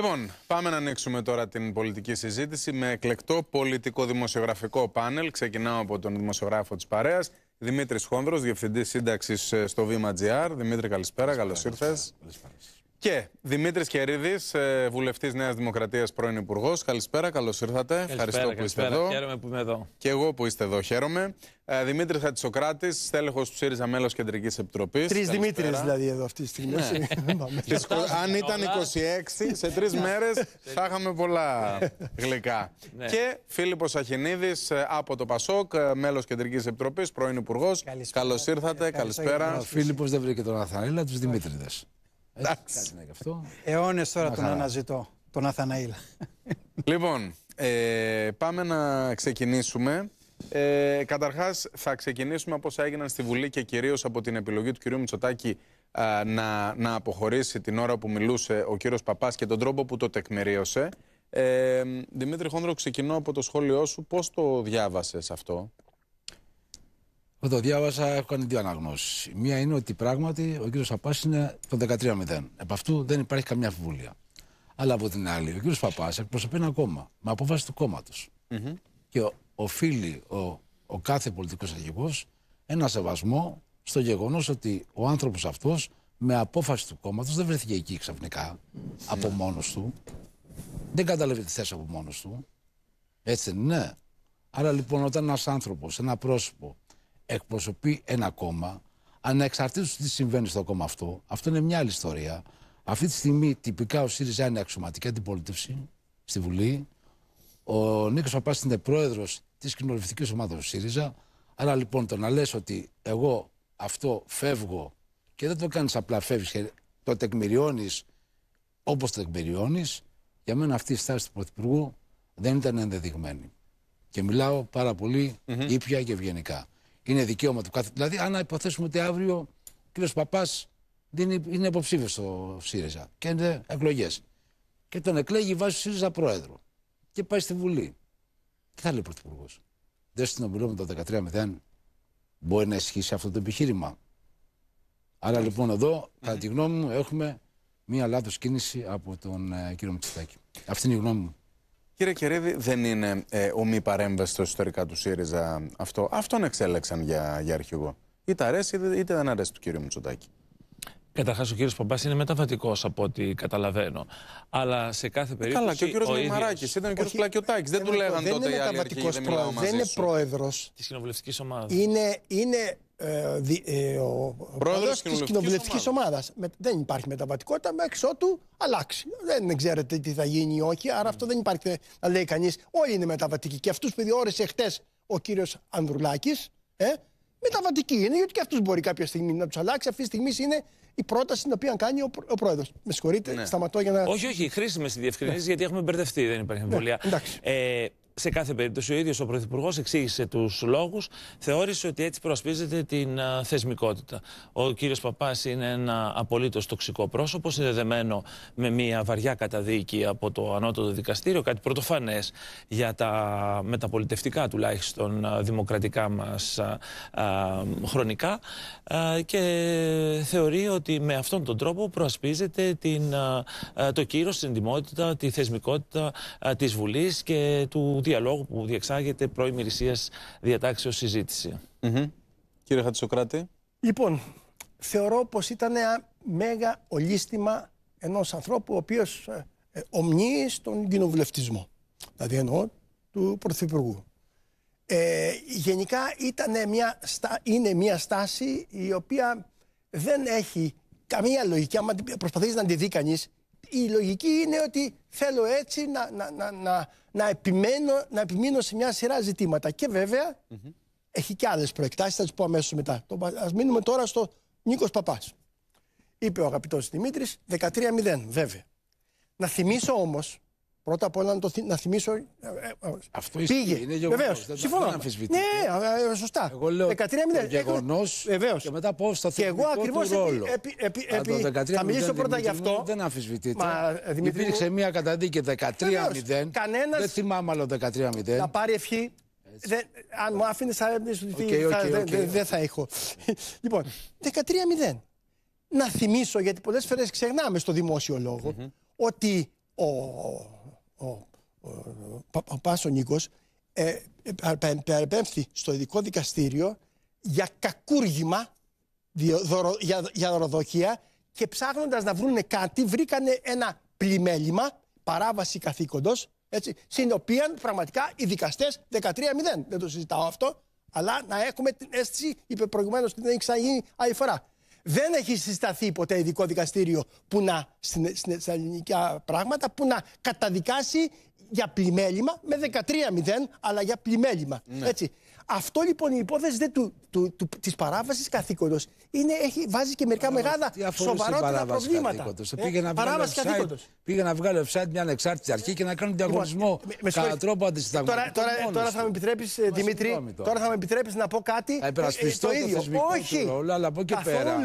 Λοιπόν, πάμε να ανοίξουμε τώρα την πολιτική συζήτηση με εκλεκτό πολιτικό-δημοσιογραφικό πάνελ. Ξεκινάω από τον δημοσιογράφο της παρέας, Δημήτρης Χόνδρος, διευθυντής σύνταξης ε, στο Βήμα Δημήτρη, καλησπέρα, καλώς ήρθε. Και Δημήτρης Κερίδης, ε, βουλευτής Νέας Δημοκρατίας, πρώην Υπουργός. Καλησπέρα, καλώς ήρθατε. Καλησπέρα, Ευχαριστώ που είστε εδώ. Χαίρομαι που είμαι εδώ. Και εγώ που είστε εδώ, χαίρομαι. Ε, Δημήτρης Χατσοκράτη, στέλεχος του ΣΥΡΙΖΑ, μέλος Κεντρικής Επιτροπής. Τρεις Δημήτρης, δηλαδή εδώ αυτή τη στιγμή. Ναι. Αν ήταν 26, σε τρεις ναι. μέρες ναι. θα είχαμε πολλά γλυκά. Και Φίλιππος Αχινίδης ε, από το ΠΑΣΟΚ, ε, μέλος Κεντρικής Επιτροπής, πρώην Υπουργός. Καλώς ήρθατε, καλησπέρα. Ο Φίλιππος δεν βρήκε τον Αθανίλα, τους Δημήτριδε. Εντάξει. Αιώνες τώρα τον αναζητώ, τον Αθαναήλ. Λοιπόν, ε, πάμε να ξεκινήσουμε. Ε, Καταρχάς, θα ξεκινήσουμε από όσα έγιναν στη Βουλή και κυρίως από την επιλογή του κυρίου Μητσοτάκη ε, να, να αποχωρήσει την ώρα που μιλούσε ο κύριος Παπάς και τον τρόπο που το τεκμηρίωσε. Ε, Δημήτρη Χόνδρο, ξεκινώ από το σχόλιο σου. Πώς το διάβασες αυτό, εδώ το διάβασα έχω κάνει δύο αναγνώσεις. Μία είναι ότι πράγματι ο κύριος Παπάς είναι το 13-0. Επ' αυτού δεν υπάρχει καμία αμφιβολία. Αλλά από την άλλη, ο κύριος Παπάς εκπροσωπεί ένα κόμμα με απόφαση του κόμματος. Και οφείλει ο, ο κάθε πολιτικός αρχηγός ένα σεβασμό στο γεγονός ότι ο άνθρωπος αυτός με απόφαση του κόμματος δεν βρέθηκε εκεί ξαφνικά από ναι. μόνος του. Δεν κατάλαβε τη θέση από μόνος του. Έτσι ναι. Άρα λοιπόν, όταν ένας άνθρωπος, ένα πρόσωπο εκπροσωπεί ένα κόμμα, ανεξαρτήτως τι συμβαίνει στο κόμμα αυτό, αυτό είναι μια άλλη ιστορία. Αυτή τη στιγμή τυπικά ο ΣΥΡΙΖΑ είναι αξιωματική αντιπολίτευση στη Βουλή. Ο Νίκος Παπάς είναι πρόεδρος της κοινοβουλευτικής ομάδας του ΣΥΡΙΖΑ. Άρα λοιπόν το να λες ότι εγώ αυτό φεύγω και δεν το κάνεις απλά φεύγεις το τεκμηριώνεις όπως το τεκμηριώνεις, για μένα αυτή η στάση του Πρωθυπουργού δεν ήταν ενδεδειγμένη. Και μιλάω πάρα πολύ mm -hmm. ήπια και ευγενικά είναι δικαίωμα του κάθε. Δηλαδή, αν υποθέσουμε ότι αύριο ο κ. Παπά είναι υποψήφιος στο ΣΥΡΙΖΑ και είναι εκλογές. Και τον εκλέγει, βάζει ο ΣΥΡΙΖΑ πρόεδρο. Και πάει στη Βουλή. Τι θα λέει ο Πρωθυπουργός. Δεν Ομιλία με το 13-0. Μπορεί να ισχύσει αυτό το επιχείρημα. Άρα λοιπόν εδώ, κατά τη γνώμη μου, έχουμε μία λάθος κίνηση από τον ε, κύριο Μητσοτάκη. Αυτή είναι η γνώμη μου. Κύριε Κερίδη, δεν είναι ε, μη παρέμβαση παρέμβαστο ιστορικά του ΣΥΡΙΖΑ αυτό. Αυτόν εξέλεξαν για, για αρχηγό. Είτε αρέσει είτε δεν αρέσει του κύριου Μητσοτάκη. Καταρχάς, ο κύριος Παπά είναι μεταβατικός από ό,τι καταλαβαίνω. Αλλά σε κάθε ε, περίπτωση. Καλά, και ο κύριος Λεμαράκη ήταν ο κύριος Πλακιωτάκης. Δεν, του λέγανε τότε οι άλλοι. δεν, πρόεδρο, δεν είναι πρόεδρος της κοινοβουλευτικής ομάδας. Είναι, είναι ε, δι, ε, ο πρόεδρο τη κοινοβουλευτική ομάδα. Δεν υπάρχει μεταβατικότητα μέχρι ότου αλλάξει. Δεν ξέρετε τι θα γίνει ή όχι, άρα mm. αυτό δεν υπάρχει να λέει κανείς. Όλοι είναι μεταβατικοί. Και αυτούς που διόρισε χτες ο κύριος Ανδρουλάκης, ε, μεταβατικοί είναι, γιατί και αυτούς μπορεί κάποια στιγμή να τους αλλάξει. Αυτή τη στιγμή είναι η πρόταση την οποία κάνει ο, ο πρόεδρος. Με συγχωρείτε, ναι. σταματώ για να. Όχι, όχι, χρήσιμες οι διευκρινήσεις γιατί έχουμε μπερδευτεί, δεν υπάρχει εμβολία. Ναι, εντάξει. Ε, σε κάθε περίπτωση ο ίδιος ο Πρωθυπουργός εξήγησε τους λόγους, θεώρησε ότι έτσι προασπίζεται την θεσμικότητα. Ο κύριος Παπάς είναι ένα απολύτως τοξικό πρόσωπο, συνδεδεμένο με μια βαριά καταδίκη από το ανώτατο δικαστήριο, κάτι πρωτοφανές για τα μεταπολιτευτικά τουλάχιστον δημοκρατικά μας χρονικά και θεωρεί ότι με αυτόν τον τρόπο προασπίζεται την, το κύρος, την εντυμότητα, τη θεσμικότητα της Βουλής και του διαλόγου που διεξάγεται πρώην μυρισία διατάξεως συζήτηση. Mm-hmm. Κύριε Χατσοκράτη. Λοιπόν, θεωρώ πως ήταν ένα μέγα ολίσθημα ενός ανθρώπου ο οποίος ε, ε, ομνύει στον κοινοβουλευτισμό. Δηλαδή εννοώ του Πρωθυπουργού. Ε, γενικά ήταν μια, είναι μια στάση η οποία δεν έχει καμία λογική. Αν προσπαθείς να τη δει κανείς, η λογική είναι ότι θέλω έτσι να, να, να, να, να, επιμένω, να επιμείνω σε μια σειρά ζητήματα. Και βεβαια έχει και άλλες προεκτάσεις, θα τις πω αμέσως μετά. Ας μείνουμε τώρα στο Νίκος Παπάς. Είπε ο αγαπητός Δημήτρης 13-0, βέβαια. Να θυμίσω όμως Πρώτα απ' όλα να, το, να θυμίσω. Ε, ε, ε, αυτό πήγε. είναι γεγονός. Βεβαίως. Συμφωνώ. Ναι, σωστά. Εγώ λέω 13 το γεγονό και μετά πώς θα θυμίσω. Και εγώ ακριβώ. θα μιλήσω πρώτα γι' αυτό. Δεν αμφισβητείτε Μα, Υπήρξε μια καταδίκη 13-0. Κανένας. Δεν θυμάμαι άλλο 13-0. θα πάρει ευχή. αν μου άφηνες, θα, okay, okay, δεν θα έχω. λοιπόν, 13-0. Να θυμίσω, γιατί πολλές φορές ξεχνάμε στο δημόσιο λόγο, ότι ο ο, ο, ο Πάσο Νίκος, ε, ε στο ειδικό δικαστήριο για κακούργημα, για, για δωροδοκία και ψάχνοντας να βρουν κάτι βρήκανε ένα πλημέλημα, παράβαση καθήκοντος, στην οποία πραγματικά οι δικαστές 13-0, δεν το συζητάω αυτό, αλλά να έχουμε την αίσθηση, είπε προηγουμένως, ότι δεν έχει ξαναγίνει άλλη φορά. Δεν έχει συσταθεί ποτέ ειδικό δικαστήριο που να, στα ελληνικά πράγματα που να καταδικάσει για πλημέλημα με 13-0, αλλά για πλημέλημα. Ναι. Έτσι. Αυτό λοιπόν η υπόθεση δεν του, του, του, της παράβασης καθήκοντος βάζει και μερικά μεγάλα σοβαρότερα προβλήματα. Ε, πήγε, παράβαση να καθήκοντος. πήγε να βγάλει offside μια ανεξάρτητη αρχή και να κάνει λοιπόν, διαγωνισμό ε, με, κατά τρόπο αντισυνταγματικό. Τώρα, ε, τώρα, τώρα θα με επιτρέπει, Δημήτρη, τώρα θα με επιτρέπεις να πω κάτι. Θα υπερασπιστώ ε, το ίδιο. Όχι. αλλά από εκεί πέρα.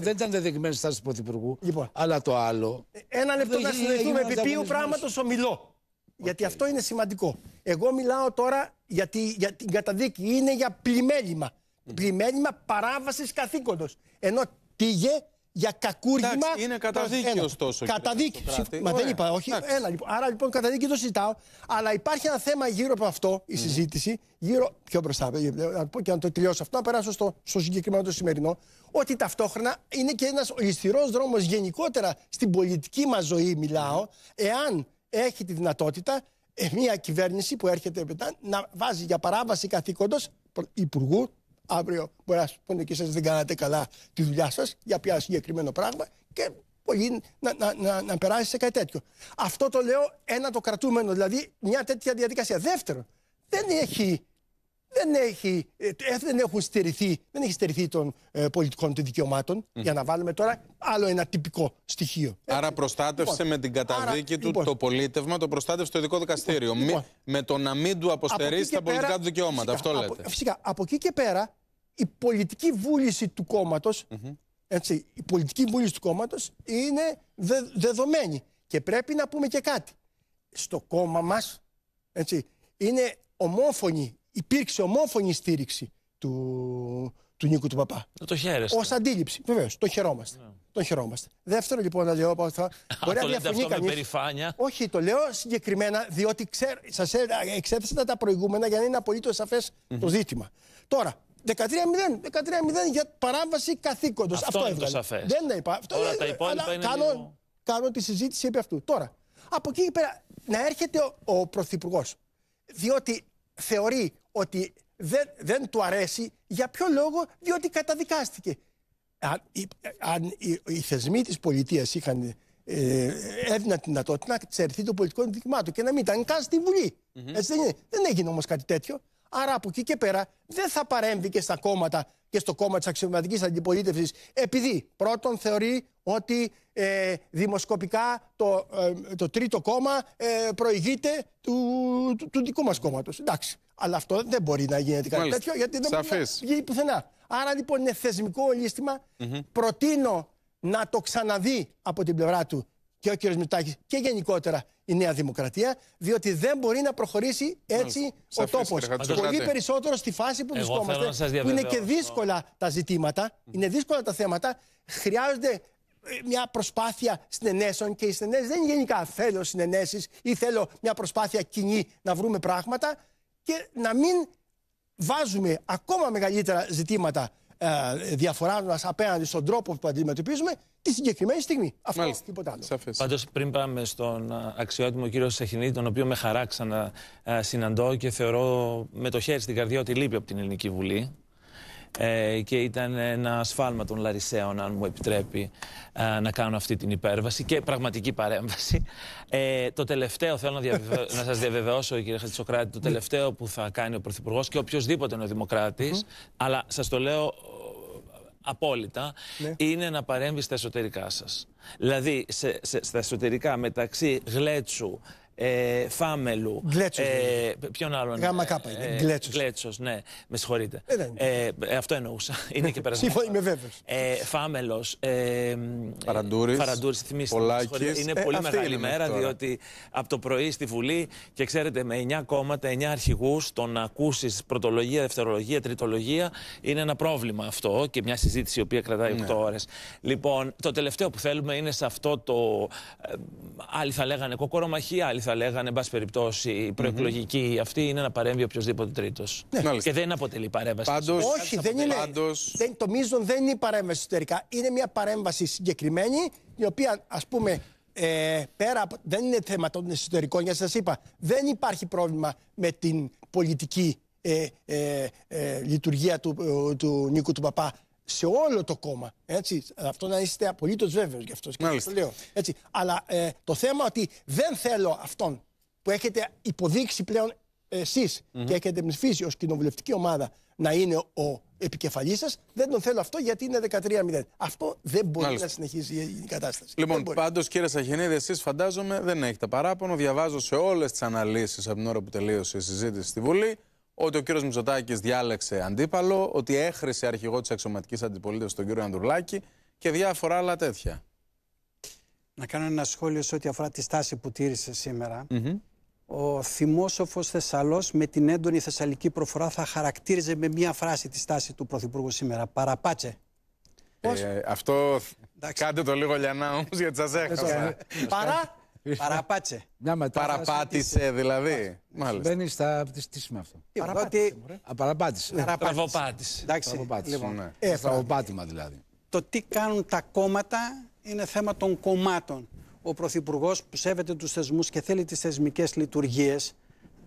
Δεν ήταν δεδειγμένη στάση του Πρωθυπουργού, λοιπόν. αλλά το άλλο. Ένα λεπτό να συνεχίσουμε επί ποιου πράγματος ομιλώ. Γιατί αυτό είναι σημαντικό. Εγώ μιλάω τώρα γιατί, για την καταδίκη είναι για πλημέλημα. Mm. Πλημέλημα παράβασης καθήκοντος. Ενώ τίγε για κακούργημα. Εντάξει, είναι καταδίκη ωστόσο. Καταδίκη. Μα δεν είπα, όχι. Ένα, λοιπόν. Άρα λοιπόν καταδίκη το συζητάω. Αλλά υπάρχει ένα θέμα γύρω από αυτό η συζήτηση. Γύρω. Πιο μπροστά, ε, ε, να πω και να το τελειώσω αυτό, να περάσω στο, στο συγκεκριμένο το σημερινό. Ότι ταυτόχρονα είναι και ένας ισχυρός δρόμος γενικότερα στην πολιτική μας ζωή, μιλάω, εάν έχει τη δυνατότητα ε, μια κυβέρνηση που έρχεται μετά να βάζει για παράβαση καθήκοντος υπουργού. Αύριο μπορεί να σου πούνε και εσείς δεν κάνατε καλά τη δουλειά σας για ποια συγκεκριμένο πράγμα και μπορεί να, να, να, να περάσει σε κάτι τέτοιο. Αυτό το λέω ένα το κρατούμενο, δηλαδή μια τέτοια διαδικασία. Δεύτερον, δεν έχει δεν, έχει, ε, ε, δεν έχουν στερηθεί, δεν έχει στερηθεί των ε, πολιτικών των δικαιωμάτων. Mm. Για να βάλουμε τώρα άλλο ένα τυπικό στοιχείο. Άρα προστάτευσε λοιπόν, με την καταδίκη άρα, του λοιπόν, το πολίτευμα, το προστάτευσε το ειδικό δικαστήριο. Λοιπόν, λοιπόν, με το να μην του αποστερήσει τα πολιτικά πέρα, του δικαιώματα. Φυσικά, αυτό λέτε. Από, φυσικά, από εκεί και πέρα η πολιτική βούληση του κόμματος. Mm-hmm. η πολιτική βούληση του κόμματος είναι δε, δεδομένη. Και πρέπει να πούμε και κάτι. Στο κόμμα μας είναι ομόφωνη υπήρξε ομόφωνη στήριξη του, του Νίκου του Παπά. Το χαίρεστε. Ως αντίληψη. Βεβαίως, το χαιρόμαστε. Ναι. Το χαιρόμαστε. Δεύτερο λοιπόν, να λέω. Θα... Μπορεί να διαφωνεί κανεί. Όχι, το λέω συγκεκριμένα, διότι ξέρ... σας ε, εξέθεσα τα προηγούμενα για να είναι απολύτως σαφές mm -hmm. το ζήτημα. Τώρα, 13-0. 13-0 για παράβαση καθήκοντος. Αυτό, αυτό Δεν είπα. Αυτό Όλα είναι κάνω, λίγο... κάνω τη συζήτηση επί αυτού. Τώρα, από εκεί πέρα να έρχεται ο, ο Πρωθυπουργός. Διότι θεωρεί ότι δεν, δεν του αρέσει, για ποιο λόγο, διότι καταδικάστηκε. Αν, οι, αν οι, οι θεσμοί της πολιτείας είχαν ε, έδιναν τη δυνατότητα να εξαιρεθεί το πολιτικό και να μην ήταν καν στη βουλη Έτσι δεν, δεν έγινε όμως κάτι τέτοιο. Άρα από εκεί και πέρα δεν θα παρέμβει και στα κόμματα και στο κόμμα της αξιωματικής αντιπολίτευσης, επειδή πρώτον θεωρεί ότι ε, δημοσκοπικά το, ε, το τρίτο κόμμα ε, προηγείται του, του, δικού μας κόμματος. Εντάξει. Αλλά αυτό δεν μπορεί να γίνεται κάτι τέτοιο, γιατί δεν μπορεί να γίνει πουθενά. Άρα λοιπόν είναι θεσμικό Προτείνω να το ξαναδεί από την πλευρά του και ο κ. Μητάκη και γενικότερα η Νέα Δημοκρατία, διότι δεν μπορεί να προχωρήσει έτσι ο τόπο. Πολύ περισσότερο στη φάση που βρισκόμαστε, που είναι και δύσκολα τα ζητήματα, είναι δύσκολα τα θέματα, χρειάζονται ε, μια προσπάθεια συνενέσεων και οι συνενέσεις δεν είναι γενικά θέλω συνενέσεις ή θέλω μια προσπάθεια κοινή να βρούμε πράγματα και να μην βάζουμε ακόμα μεγαλύτερα ζητήματα ε, διαφοράς μα απέναντι στον τρόπο που αντιμετωπίζουμε τη συγκεκριμένη στιγμή. Αυτό είναι τίποτα άλλο. Πάντως, πριν πάμε στον ε, αξιότιμο κύριο Σεχινίδη, τον οποίο με χαρά ξανασυναντώ ε, και θεωρώ με το χέρι στην καρδιά ότι λείπει από την Ελληνική Βουλή ε, και ήταν ένα σφάλμα των Λαρισαίων, αν μου επιτρέπει ε, να κάνω αυτή την υπέρβαση και πραγματική παρέμβαση. Ε, το τελευταίο, θέλω να, να σας διαβεβαιώσω, κύριε Χατζησοκράτη, το ναι. τελευταίο που θα κάνει ο Πρωθυπουργός και οποιοδήποτε είναι ο δημοκρατης αλλά σας το λέω ε, απόλυτα, ναι. είναι να παρέμβει στα εσωτερικά σας. Δηλαδή, σε, σε, στα εσωτερικά μεταξύ Γλέτσου, ε, Φάμελου. Γκλέτσο. Ε, ποιον άλλον. Γάμα κάπα Γκλέτσο. Ε, Γκλέτσο, ναι. Με συγχωρείτε. Ε, ε αυτό εννοούσα. Είναι και περασμένο. Σύμφωνα, είμαι βέβαιος. Ε, Φάμελο. Ε, Παραντούρης. Παραντούρης, θυμίστε. Είναι πολύ μεγάλη μέρα, διότι από το πρωί στη Βουλή και ξέρετε, με 9 κόμματα, 9 αρχηγούς, το να ακούσεις πρωτολογία, δευτερολογία, τριτολογία είναι ένα πρόβλημα αυτό και μια συζήτηση η οποία κρατάει 8 ναι. ώρες. Λοιπόν, το τελευταίο που θέλουμε είναι σε αυτό το. Ε, άλλοι θα λέγανε κοκορομαχία, άλλοι θα λέγανε, εν πάση περιπτώσει, η προεκλογική αυτή είναι να παρέμβει οποιοδήποτε τρίτος. Ναι. Και δεν αποτελεί παρέμβαση. Όχι, δεν είναι. Δεν, το μείζον δεν είναι παρέμβαση εσωτερικά. Είναι μια παρέμβαση συγκεκριμένη, η οποία ας πούμε ε, πέρα από, δεν είναι θέμα των εσωτερικών, γιατί σας είπα, δεν υπάρχει πρόβλημα με την πολιτική ε, ε, ε λειτουργία του, ε, του Νίκου του Παπά σε όλο το κόμμα. Έτσι, αυτό να είστε απολύτως βέβαιος γι' αυτό. Το λέω, έτσι. Αλλά ε, το θέμα ότι δεν θέλω αυτόν που έχετε υποδείξει πλέον ε, εσείς mm-hmm. και έχετε ψηφίσει ως κοινοβουλευτική ομάδα να είναι ο επικεφαλής σας, δεν τον θέλω αυτό γιατί είναι 13-0. Αυτό δεν μπορεί να συνεχίσει η κατάσταση. Λοιπόν, πάντως κύριε Σαχενίδη, εσείς φαντάζομαι δεν έχετε παράπονο. Διαβάζω σε όλες τις αναλύσεις από την ώρα που τελείωσε η συζήτηση στη Βουλή ότι ο κύριος Μητσοτάκης διάλεξε αντίπαλο, ότι έχρισε αρχηγό της αξιωματικής αντιπολίτευσης τον κύριο Ανδρουλάκη και διάφορα άλλα τέτοια. Να κάνω ένα σχόλιο σε ό,τι αφορά τη στάση που τήρησε σήμερα. Ο θυμόσοφος Θεσσαλός με την έντονη θεσσαλική προφορά θα χαρακτήριζε με μία φράση τη στάση του Πρωθυπουργού σήμερα. Παραπάτσε. Ε, αυτό. Κάντε το λίγο λιανά όμως γιατί σας έχασα. Παρά. Παραπάτησε. Δηλαδή. Ε, παραπάτησε, δηλαδή. Μάλιστα. Μπαίνει στα. Τι σημαίνει αυτό. Παραπάτησε. Τραβοπάτησε. Εντάξει. Λοιπόν. Ναι. Ε, δηλαδή. Το τι κάνουν τα κόμματα είναι θέμα των κομμάτων. Ο Πρωθυπουργός που σέβεται τους θεσμούς και θέλει τις θεσμικές λειτουργίες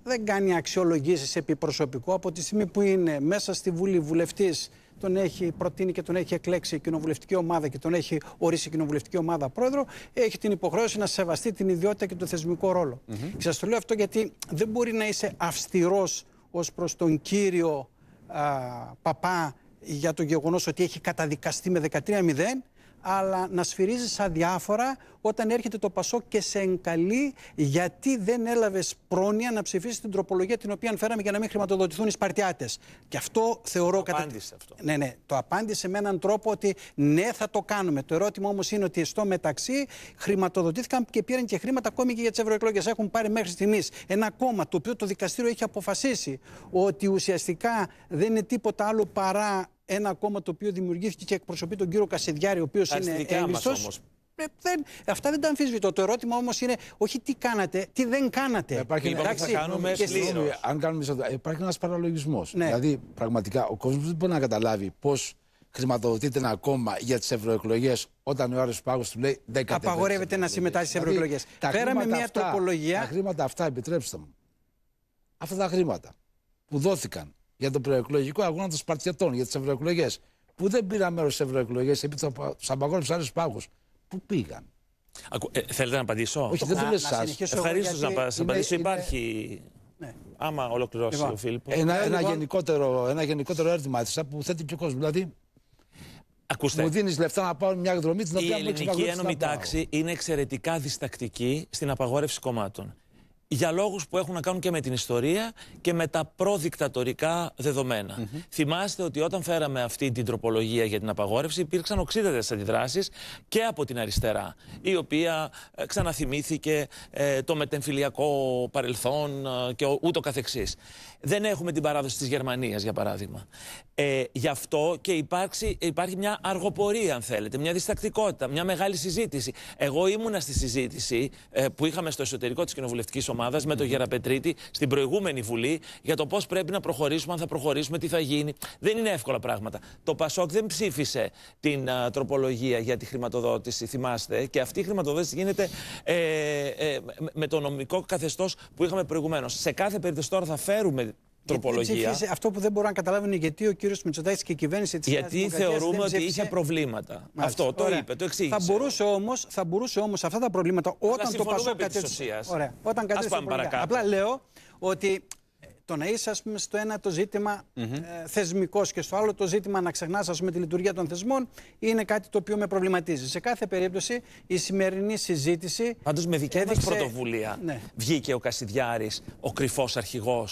δεν κάνει αξιολογήσεις επί προσωπικού από τη στιγμή που είναι μέσα στη Βουλή βουλευτής τον έχει προτείνει και τον έχει εκλέξει η κοινοβουλευτική ομάδα και τον έχει ορίσει η κοινοβουλευτική ομάδα πρόεδρο, έχει την υποχρέωση να σεβαστεί την ιδιότητα και τον θεσμικό ρόλο. Mm Και σας το λέω αυτό γιατί δεν μπορεί να είσαι αυστηρός ως προς τον κύριο α, Παπά για το γεγονός ότι έχει καταδικαστεί με 13-0 αλλά να σφυρίζεις αδιάφορα όταν έρχεται το Πασό και σε εγκαλεί γιατί δεν έλαβες πρόνοια να ψηφίσεις την τροπολογία την οποία φέραμε για να μην χρηματοδοτηθούν οι Σπαρτιάτες. Και αυτό θεωρώ... Το απάντησε αυτό. Ναι, ναι. Το απάντησε με έναν τρόπο ότι ναι θα το κάνουμε. Το ερώτημα όμως είναι ότι στο μεταξύ χρηματοδοτήθηκαν και πήραν και χρήματα ακόμη και για τις ευρωεκλογές. Έχουν πάρει μέχρι στιγμής ένα κόμμα το οποίο το δικαστήριο έχει αποφασίσει ότι ουσιαστικά δεν είναι τίποτα άλλο παρά ένα κόμμα το οποίο δημιουργήθηκε και εκπροσωπεί τον κύριο Κασεδιάρη ο οποίος είναι έμπιστο. Ε, δεν, αυτά δεν τα αμφισβητώ. Το ερώτημα όμως είναι όχι τι κάνατε, τι δεν κάνατε. Ε, υπάρχει, λοιπόν, κάνουμε ε, ένας παραλογισμός. Ναι. Δηλαδή, πραγματικά ο κόσμος δεν μπορεί να καταλάβει πώς χρηματοδοτείται ένα κόμμα για τις ευρωεκλογές όταν ο Άριο Πάγος του λέει 10%. Απαγορεύεται να δηλαδή, συμμετάσχει στι δηλαδή, ευρωεκλογές. Πέραμε μια αυτά, τροπολογία. Τα χρήματα αυτά, επιτρέψτε μου. Αυτά τα χρήματα που δόθηκαν για τον προεκλογικό αγώνα των Σπαρτιατών, για τις ευρωεκλογές. Που δεν πήρα μέρος στις ευρωεκλογές επειδή του απαγόρευσαν άλλους πάγους. Πού πήγαν. Ακού, ε, θέλετε να απαντήσω. Όχι, δεν να εσάς. Ευχαρίστω να απαντήσω. Υπάρχει. Ναι. Άμα ολοκληρώσει λοιπόν, ο Φίλιππ. Ένα, ένα, λοιπόν... γενικότερο, ένα γενικότερο που θέτει και ο κόσμο. Δηλαδή, Ακούστε. Μου δίνεις λεφτά να πάω μια εκδρομή την οποία Η ελληνική ένωμη τάξη είναι εξαιρετικά διστακτική στην απαγόρευση κομμάτων για λόγους που έχουν να κάνουν και με την ιστορία και με τα προδικτατορικά Θυμάστε ότι όταν φέραμε αυτή την τροπολογία για την απαγόρευση υπήρξαν οξύτατες αντιδράσεις και από την αριστερά η οποία ε, ξαναθυμήθηκε ε, το μετεμφυλιακό παρελθόν ε, και ο, ούτω καθεξής. Δεν έχουμε την παράδοση της Γερμανίας για παράδειγμα. γι' αυτό και υπάρξει, υπάρχει μια αργοπορία αν θέλετε, μια διστακτικότητα, μια μεγάλη συζήτηση. Εγώ ήμουνα στη συζήτηση που είχαμε στο εσωτερικό της κοινοβουλευτικής εβδομάδα με τον Γεραπετρίτη στην προηγούμενη Βουλή για το πώς πρέπει να προχωρήσουμε, αν θα προχωρήσουμε, τι θα γίνει. Δεν είναι εύκολα πράγματα. Το Πασόκ δεν ψήφισε την τροπολογία για τη χρηματοδότηση, θυμάστε. Και αυτή η χρηματοδότηση γίνεται ε, ε με το νομικό καθεστώς που είχαμε προηγουμένως. Σε κάθε περίπτωση τώρα θα φέρουμε τροπολογία. αυτό που δεν μπορώ να καταλάβω είναι γιατί ο κύριος Μητσοτάκης και η κυβέρνηση της Γιατί θεωρούμε ότι είχε προβλήματα. Μάλιστα. Αυτό το Ωραία. είπε, το εξήγησε. Θα μπορούσε όμως θα μπορούσε όμως αυτά τα προβλήματα όταν το το Πασόκ κατέστησε. Ωραία. Όταν κατέστησε. Απλά λέω ότι ε, το να είσαι, ας πούμε, στο ένα το ζήτημα mm -hmm. ε, θεσμικός και στο άλλο το ζήτημα να ξεχνάς, τη λειτουργία των θεσμών είναι κάτι το οποίο με προβληματίζει. Σε κάθε περίπτωση, η σημερινή συζήτηση. Πάντως, με δικιά έδειξε... πρωτοβουλία ναι. βγήκε ο Κασιδιάρης, ο κρυφός αρχηγός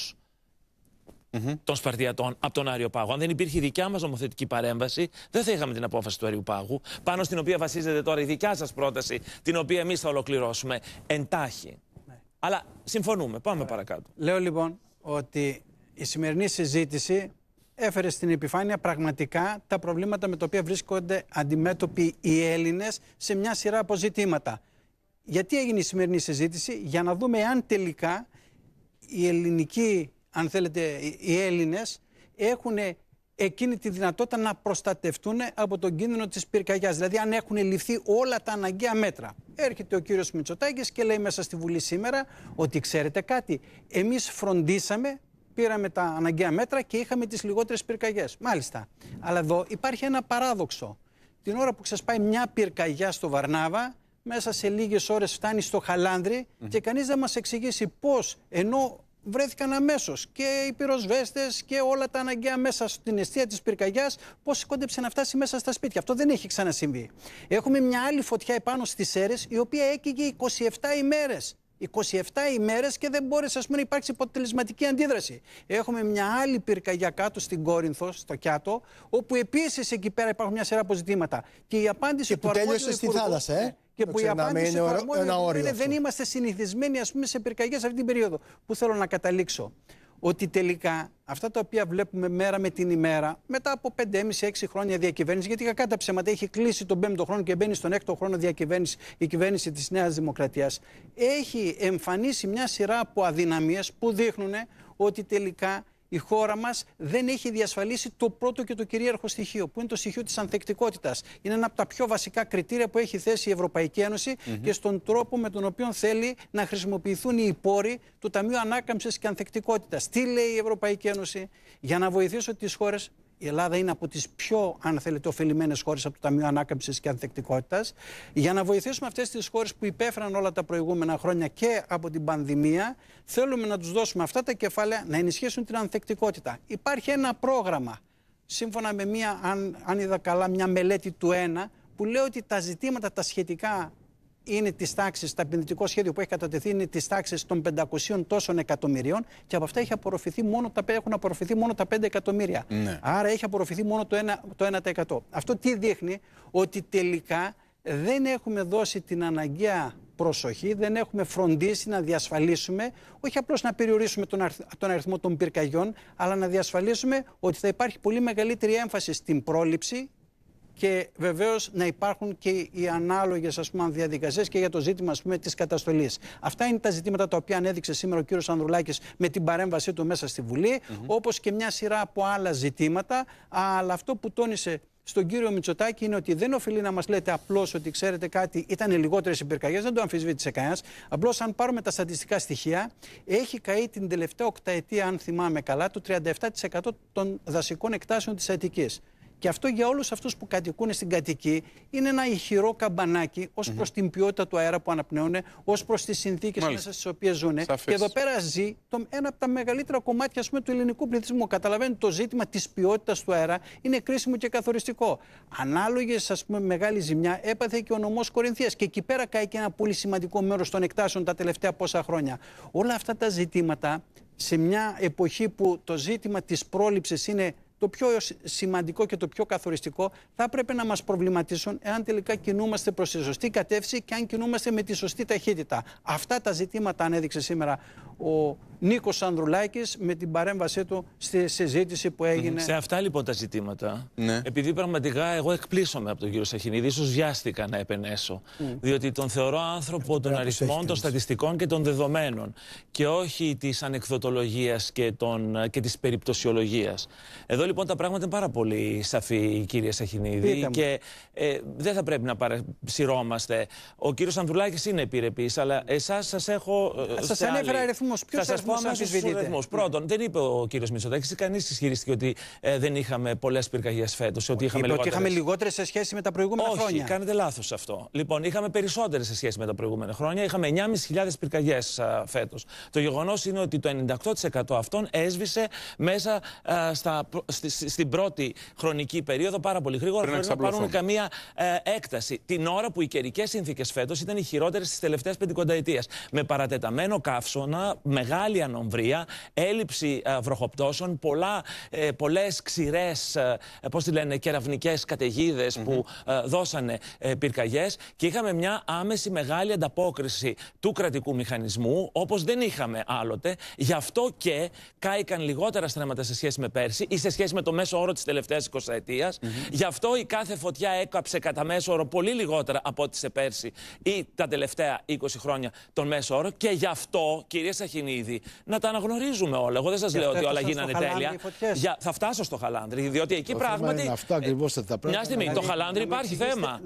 hmm των Σπαρτιατών από τον Άριο Πάγο. Αν δεν υπήρχε η δικιά μας νομοθετική παρέμβαση, δεν θα είχαμε την απόφαση του Άριου Πάγου, πάνω στην οποία βασίζεται τώρα η δικιά σας πρόταση, την οποία εμείς θα ολοκληρώσουμε εντάχει. Ναι. Αλλά συμφωνούμε. Πάμε ναι. παρακάτω. Λέω λοιπόν ότι η σημερινή συζήτηση έφερε στην επιφάνεια πραγματικά τα προβλήματα με τα οποία βρίσκονται αντιμέτωποι οι Έλληνες σε μια σειρά αποζητήματα. Γιατί έγινε η σημερινή συζήτηση, για να δούμε αν τελικά η ελληνική αν θέλετε, οι Έλληνες έχουν εκείνη τη δυνατότητα να προστατευτούν από τον κίνδυνο της πυρκαγιάς. Δηλαδή αν έχουν ληφθεί όλα τα αναγκαία μέτρα. Έρχεται ο κύριος Μητσοτάκης και λέει μέσα στη Βουλή σήμερα ότι ξέρετε κάτι, εμείς φροντίσαμε, πήραμε τα αναγκαία μέτρα και είχαμε τις λιγότερες πυρκαγιές. Μάλιστα. Αλλά εδώ υπάρχει ένα παράδοξο. Την ώρα που ξεσπάει μια πυρκαγιά στο Βαρνάβα, μέσα σε λίγες ώρες φτάνει στο χαλανδρι και κανείς δεν μας εξηγήσει πώς ενώ βρέθηκαν αμέσως και οι πυροσβέστες και όλα τα αναγκαία μέσα στην αιστεία της πυρκαγιάς, πώς κόντεψε να φτάσει μέσα στα σπίτια. Αυτό δεν έχει ξανασυμβεί. Έχουμε μια άλλη φωτιά επάνω στις αίρες, η οποία έκυγε 27 ημέρε. 27 ημέρες και δεν μπόρεσε πούμε, να υπάρξει αποτελεσματική αντίδραση. Έχουμε μια άλλη πυρκαγιά κάτω στην Κόρινθο, στο Κιάτο, όπου επίσης εκεί πέρα υπάρχουν μια σειρά αποζητήματα. Και η απάντηση και που, τέλειωσε στη θάλασσα, ε. Ναι και που η απάντηση είναι, όριο είναι δεν είμαστε συνηθισμένοι ας πούμε, σε πυρκαγιές αυτή την περίοδο. Πού θέλω να καταλήξω. Ότι τελικά αυτά τα οποία βλέπουμε μέρα με την ημέρα, μετά από 5,5-6 χρόνια διακυβέρνησης, γιατί κακά τα ψέματα έχει κλείσει τον 5ο χρόνο και μπαίνει στον 6ο χρόνο διακυβέρνηση η κυβέρνηση της Νέας Δημοκρατίας, έχει εμφανίσει μια σειρά από αδυναμίες που δείχνουν ότι τελικά η χώρα μας δεν έχει διασφαλίσει το πρώτο και το κυρίαρχο στοιχείο, που είναι το στοιχείο της ανθεκτικότητας. Είναι ένα από τα πιο βασικά κριτήρια που έχει θέσει η Ευρωπαϊκή Ένωση και στον τρόπο με τον οποίο θέλει να χρησιμοποιηθούν οι πόροι του Ταμείου Ανάκαμψης και Ανθεκτικότητας. Τι λέει η Ευρωπαϊκή Ένωση για να βοηθήσω τις χώρες η Ελλάδα είναι από τις πιο, αν θέλετε, ωφελημένες χώρες από το Ταμείο Ανάκαμψης και Ανθεκτικότητας, για να βοηθήσουμε αυτές τις χώρες που υπέφεραν όλα τα προηγούμενα χρόνια και από την πανδημία, θέλουμε να τους δώσουμε αυτά τα κεφάλαια να ενισχύσουν την ανθεκτικότητα. Υπάρχει ένα πρόγραμμα, σύμφωνα με μία, αν, αν είδα καλά, μια μελέτη του ΕΝΑ, που λέει ότι τα ζητήματα τα σχετικά είναι τη τάξη, τα επενδυτικό σχέδιο που έχει κατατεθεί είναι τη τάξη των 500 τόσων εκατομμυρίων και από αυτά έχει μόνο τα, έχουν απορροφηθεί μόνο τα 5 εκατομμύρια. Ναι. Άρα έχει απορροφηθεί μόνο το 1%. Το 1%. Αυτό τι δείχνει, ότι τελικά δεν έχουμε δώσει την αναγκαία προσοχή, δεν έχουμε φροντίσει να διασφαλίσουμε, όχι απλώς να περιορίσουμε τον, τον αριθμό των πυρκαγιών, αλλά να διασφαλίσουμε ότι θα υπάρχει πολύ μεγαλύτερη έμφαση στην πρόληψη και βεβαίως να υπάρχουν και οι ανάλογες διαδικασίες και για το ζήτημα της καταστολής. Αυτά είναι τα ζητήματα τα οποία ανέδειξε σήμερα ο κύριος Ανδρουλάκης με την παρέμβασή του μέσα στη Βουλή, mm όπως και μια σειρά από άλλα ζητήματα. Αλλά αυτό που τόνισε στον κύριο Μητσοτάκη είναι ότι δεν οφειλεί να μας λέτε απλώς ότι ξέρετε κάτι, ήταν λιγότερες οι πυρκαγιές, δεν το αμφισβήτησε κανένας. Απλώς, αν πάρουμε τα στατιστικά στοιχεία, έχει καεί την τελευταία οκταετία, αν θυμάμαι καλά, το 37% των δασικών εκτάσεων της Αττικής. Και αυτό για όλους αυτούς που κατοικούν στην κατοική είναι ένα ηχηρό καμπανάκι ως προς την ποιότητα του αέρα που αναπνέουν, ως προς τις συνθήκες μέσα στις οποίες ζουν. Και εδώ πέρα ζει ένα από τα μεγαλύτερα κομμάτια πούμε, του ελληνικού πληθυσμού. Καταλαβαίνετε το ζήτημα της ποιότητας του αέρα είναι κρίσιμο και καθοριστικό. Ανάλογες, ας πούμε, μεγάλη ζημιά έπαθε και ο νομός Κορινθίας. Και εκεί πέρα κάει και ένα πολύ σημαντικό μέρος των εκτάσεων τα τελευταία πόσα χρόνια. Όλα αυτά τα ζητήματα σε μια εποχή που το ζήτημα της πρόληψης είναι το πιο σημαντικό και το πιο καθοριστικό θα πρέπει να μας προβληματίσουν εάν τελικά κινούμαστε προς τη σωστή κατεύθυνση και αν κινούμαστε με τη σωστή ταχύτητα. Αυτά τα ζητήματα ανέδειξε σήμερα ο Νίκος Ανδρουλάκης με την παρέμβασή του στη συζήτηση που έγινε. Σε αυτά λοιπόν τα ζητήματα, ναι. επειδή πραγματικά εγώ εκπλήσωμαι από τον κύριο Σαχινίδη, ίσως βιάστηκα να επενέσω, διότι τον θεωρώ άνθρωπο των αριθμών, των στατιστικών και των δεδομένων και όχι της ανεκδοτολογίας και, των, και της περιπτωσιολογίας. Εδώ λοιπόν τα πράγματα είναι πάρα πολύ σαφή κύριε Σαχινίδη Πείτε και ε, δεν θα πρέπει να παρασυρώμαστε. Ο κύριος Ανδρουλάκης είναι επιρρεπής, αλλά εσάς σας έχω... Ε, σας ανέφερα αριθμό. Ποιο αριθμό αμφισβητείται. Πρώτον, δεν είπε ο κύριος Μητσοτάκης, κανεί ισχυρίστηκε ότι ε, δεν είχαμε πολλές πυρκαγιές φέτος. Ότι είχαμε λιγότερες. είχαμε σε σχέση με τα προηγούμενα Όχι, χρόνια. Κάνετε λάθος αυτό. Λοιπόν, είχαμε περισσότερες σε σχέση με τα προηγούμενα χρόνια. Είχαμε 9.500 πυρκαγιέ φέτος. Το γεγονός είναι ότι το 98% αυτών έσβησε μέσα στα, στη, στην πρώτη χρονική περίοδο πάρα πολύ γρήγορα χωρίς να πάρουν καμία ε, έκταση. Την ώρα που οι καιρικές συνθήκες φέτος ήταν οι χειρότερες τη τελευταία πεντηκονταετία. Με παρατεταμένο καύσωνα, μεγάλη ανομβρία, έλλειψη ε, βροχοπτώσεων, πολλά, ε, πολλές ξηρές, ε, πώς τη λένε, κεραυνικές που δώσανε πυρκαγιές και είχαμε μια άμεση μεγάλη ανταπόκριση του κρατικού μηχανισμού, όπως δεν είχαμε άλλοτε. Γι' αυτό και κάηκαν λιγότερα στρέμματα σε σχέση με πέρσι ή σε σχέση με το μέσο όρο της τελευταίας 20 ετίας. Γι' αυτό η κάθε φωτιά έκαψε κατά μέσο όρο πολύ λιγότερα από ό,τι σε πέρσι ή τα τελευταία 20 χρόνια τον μέσο όρο και γι' αυτό, κυρίες Σαχινίδη να τα αναγνωρίζουμε όλα. Εγώ δεν σας λέω ότι όλα γίνανε τέλεια. Για... Θα φτάσω στο Χαλάνδρη, διότι εκεί πράγματι. Είναι αυτά ακριβώς τα Μια στιγμή, το Χαλάνδρη υπάρχει θέμα.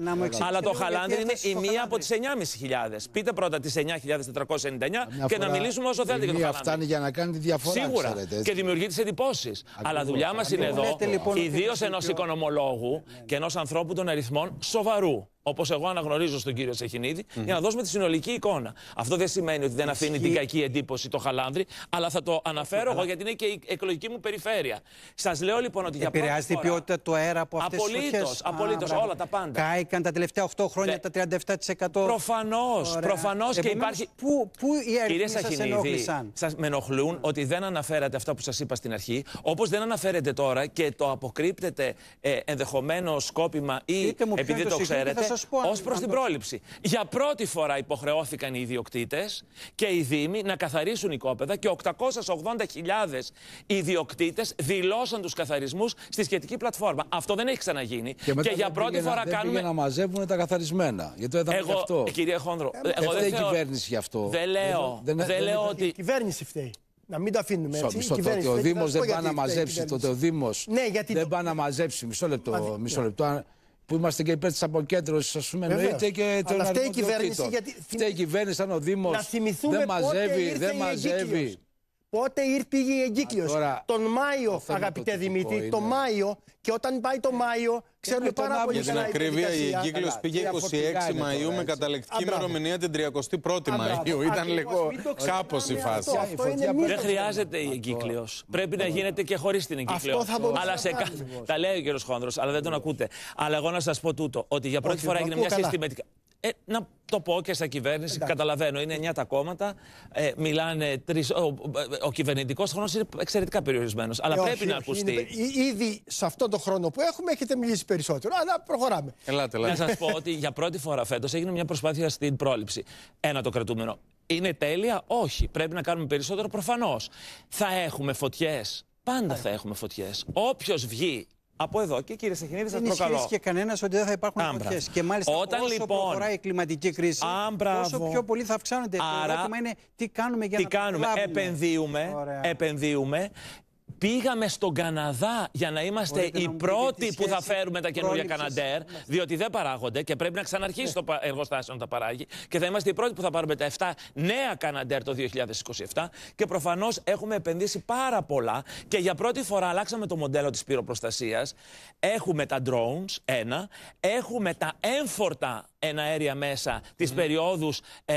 Αλλά το Χαλάνδρη είναι η μία από τις 9.500. Πείτε πρώτα τις 9.499 και να μιλήσουμε όσο θέλετε για το Χαλάνδρη. Αυτά για να κάνει τη διαφορά. Σίγουρα. Και δημιουργεί τι εντυπώσει. Αλλά δουλειά μας είναι εδώ, λοιπόν ιδίω ενό οικονομολόγου ναι, ναι. και ενός ανθρώπου των αριθμών σοβαρού. Όπως εγώ αναγνωρίζω στον κύριο σεχινιδη για να δώσουμε τη συνολική εικόνα. Αυτό δεν σημαίνει ότι δεν Ισχύ... αφήνει την κακή εντύπωση το χαλάνδρι αλλά θα το αναφέρω Ισχύ... εγώ γιατί είναι και η εκλογική μου περιφέρεια. Σας λέω λοιπόν ότι για πρώτη φορά. Επηρεάζεται η ποιότητα του αέρα από αυτές τις Απολύτως, απολύτω, όλα τα πάντα. Κάηκαν τα τελευταία 8 χρόνια τα 37%. Προφανώ, προφανώς και υπάρχει. Πού, πού οι αριθμοί σα ενόχλησαν. Σας με ενοχλούν ότι δεν αναφέρατε αυτά που σας είπα στην αρχή, όπως δεν αναφέρετε τώρα και το αποκρύπτεται ε, ενδεχομένως σκόπιμα ή επειδή το ξέρετε ως προς την πρόληψη. Για πρώτη φορά υποχρεώθηκαν οι ιδιοκτήτες και οι Δήμοι να καθαρίσουν οικόπεδα και 880.000 ιδιοκτήτες δηλώσαν τους καθαρισμούς στη σχετική πλατφόρμα. Αυτό δεν έχει ξαναγίνει. Και, για πρώτη πήγαινα, φορά δεν κάνουμε. να μαζεύουν τα καθαρισμένα. Γιατί το εγώ, αυτό. Ε, κύριε Χόνδρο, ε, ε, εγώ δεν θέλω. κυβέρνηση γι' αυτό. Δεν λέω, ότι. Η κυβέρνηση φταίει. Να μην τα αφήνουμε έτσι. Μισό, ο Δήμο δεν πάει να μαζέψει. Το ο Δήμος ναι, δεν πάει να μαζέψει. Μισό λεπτό. Ναι που είμαστε και υπέρ της αποκέντρωσης, ας πούμε, εννοείται και των Αλλά φταίει η κυβέρνηση. Γιατί... Φταίει η κυβέρνηση, αν ο Δήμος δεν μαζεύει, δεν μαζεύει. Πότε ήρθε η εγκύκλιος. Τον Μάιο, αγαπητέ Δημήτρη, είναι. το Μάιο. Και όταν πάει το ε, Μάιο, ε, ξέρουμε πάρα πολύ καλά. Για την ακρίβεια, η εγκύκλιο πήγε 26 Μαου με καταλεκτική ημερομηνία την 31η Μαου. Ήταν λίγο κάπως η φάση. Ε, δεν χρειάζεται η εγκύκλιος. Πρέπει να γίνεται και χωρίς την εγκύκλιο. Αλλά σε Τα λέει ο κ. Χόνδρος, αλλά δεν τον ακούτε. Αλλά εγώ να σας πω τούτο, ότι για πρώτη φορά έγινε μια συστηματική. Ε, να το πω και στα κυβέρνηση, καταλαβαίνω, είναι 9 τα κόμματα, ε, μιλάνε τρεις, ο, ο κυβερνητικός χρόνος είναι εξαιρετικά περιορισμένος. Αλλά ε, πρέπει να ακουστεί. ήδη σε αυτόν τον χρόνο που έχουμε έχετε μιλήσει περισσότερο, αλλά προχωράμε. Ελάτε, ελάτε. Να σας πω ότι για πρώτη φορά φέτος έγινε μια προσπάθεια στην πρόληψη. Ένα το κρατούμενο. Είναι τέλεια, όχι. Πρέπει να κάνουμε περισσότερο προφανώς. Θα έχουμε φωτιές. Πάντα ναι. θα έχουμε φωτιές. Όποιος βγει από εδώ. Και κύριε Σαχινίδη, σα προκαλώ. Δεν και κανένας ότι δεν θα υπάρχουν εποχέ. Και μάλιστα Όταν, όσο λοιπόν, προχωράει η κλιματική κρίση, όσο πιο πολύ θα αυξάνονται. Άρα, το ερώτημα είναι τι κάνουμε για τι να κάνουμε. Επενδύουμε, επενδύουμε Πήγαμε στον Καναδά για να είμαστε οι πρώτοι που θα φέρουμε τα καινούργια Καναντέρ, διότι δεν παράγονται και πρέπει να ξαναρχίσει το εργοστάσιο να τα παράγει. Και θα είμαστε οι πρώτοι που θα πάρουμε τα 7 νέα Καναντέρ το 2027. Και προφανώς έχουμε επενδύσει πάρα πολλά και για πρώτη φορά αλλάξαμε το μοντέλο της πυροπροστασίας. Έχουμε τα drones, ένα. Έχουμε τα έμφορτα εναέρια μέσα, τι mm περιόδους ε,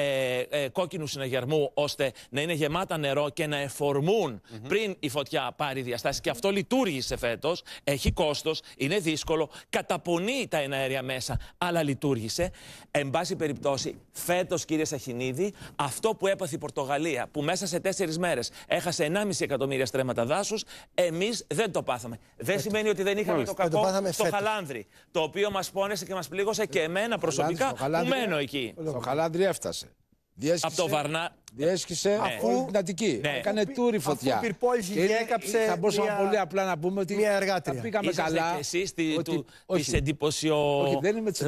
ε, κόκκινου συναγερμού, ώστε να είναι γεμάτα νερό και να εφορμουν πριν η φωτιά πάρει διαστάσεις. Και αυτό λειτουργήσε φέτος. Έχει κόστος, είναι δύσκολο, καταπονεί τα εναέρια μέσα, αλλά λειτουργήσε. Εν πάση περιπτώσει, φέτος, κύριε Σαχινίδη, αυτό που έπαθε η Πορτογαλία, που μέσα σε τέσσερις μέρες έχασε 1,5 εκατομμύρια στρέμματα δάσους, εμείς δεν το πάθαμε. Δεν σημαίνει ότι δεν είχαμε το κακό το στο χαλάνδρι, το οποίο μας πόνεσε και μας πλήγωσε και εμένα προσωπικά εισαγωγικά, που μένω εκεί. Στο έφτασε. Διέσχισε, από το Βαρνά. Διέσχισε ναι. αφού Νατική. Ναι. Έκανε τούρη φωτιά. Αφού και έκαψε. Θα μπορούσαμε μια... πολύ απλά να πούμε ότι. Μια εργάτρια. πήγαμε καλά. Και εσείς τη ότι... εντυπωσιολαγνία. Όχι, δεν είμαι της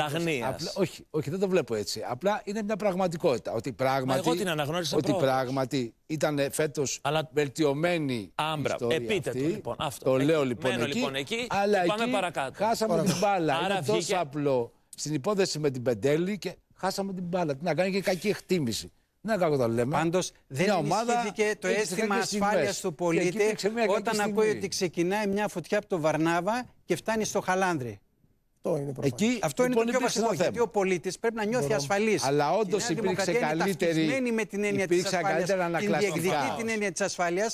όχι, όχι, δεν το βλέπω έτσι. Απλά είναι μια πραγματικότητα. Ότι πράγματι. εγώ την αναγνώρισα Ότι πράγματι ήταν φέτος αλλά... βελτιωμένη. Άμπρα. Επίτε το λοιπόν. Αυτό. Το ε, λέω λοιπόν, λοιπόν εκεί. Αλλά εκεί χάσαμε την μπάλα. Είναι τόσο απλό στην υπόθεση με την Πεντέλη και χάσαμε την μπάλα. Τι να κάνει και κακή εκτίμηση. Να κακό το λέμε. Πάντως δεν ενισχύθηκε το αίσθημα ασφάλειας του πολίτη όταν ακούει ότι ξεκινάει μια φωτιά από το Βαρνάβα και φτάνει στο Χαλάνδρη. Αυτό είναι, Εκεί, αυτό λοιπόν, είναι το λοιπόν, πιο βασικό θέμα. Γιατί ο πολίτης πρέπει να νιώθει ασφαλής. Αλλά όντω υπήρξε καλύτερη. Είναι με την έννοια της ασφάλεια. Διεκδικεί την έννοια της ασφάλειας.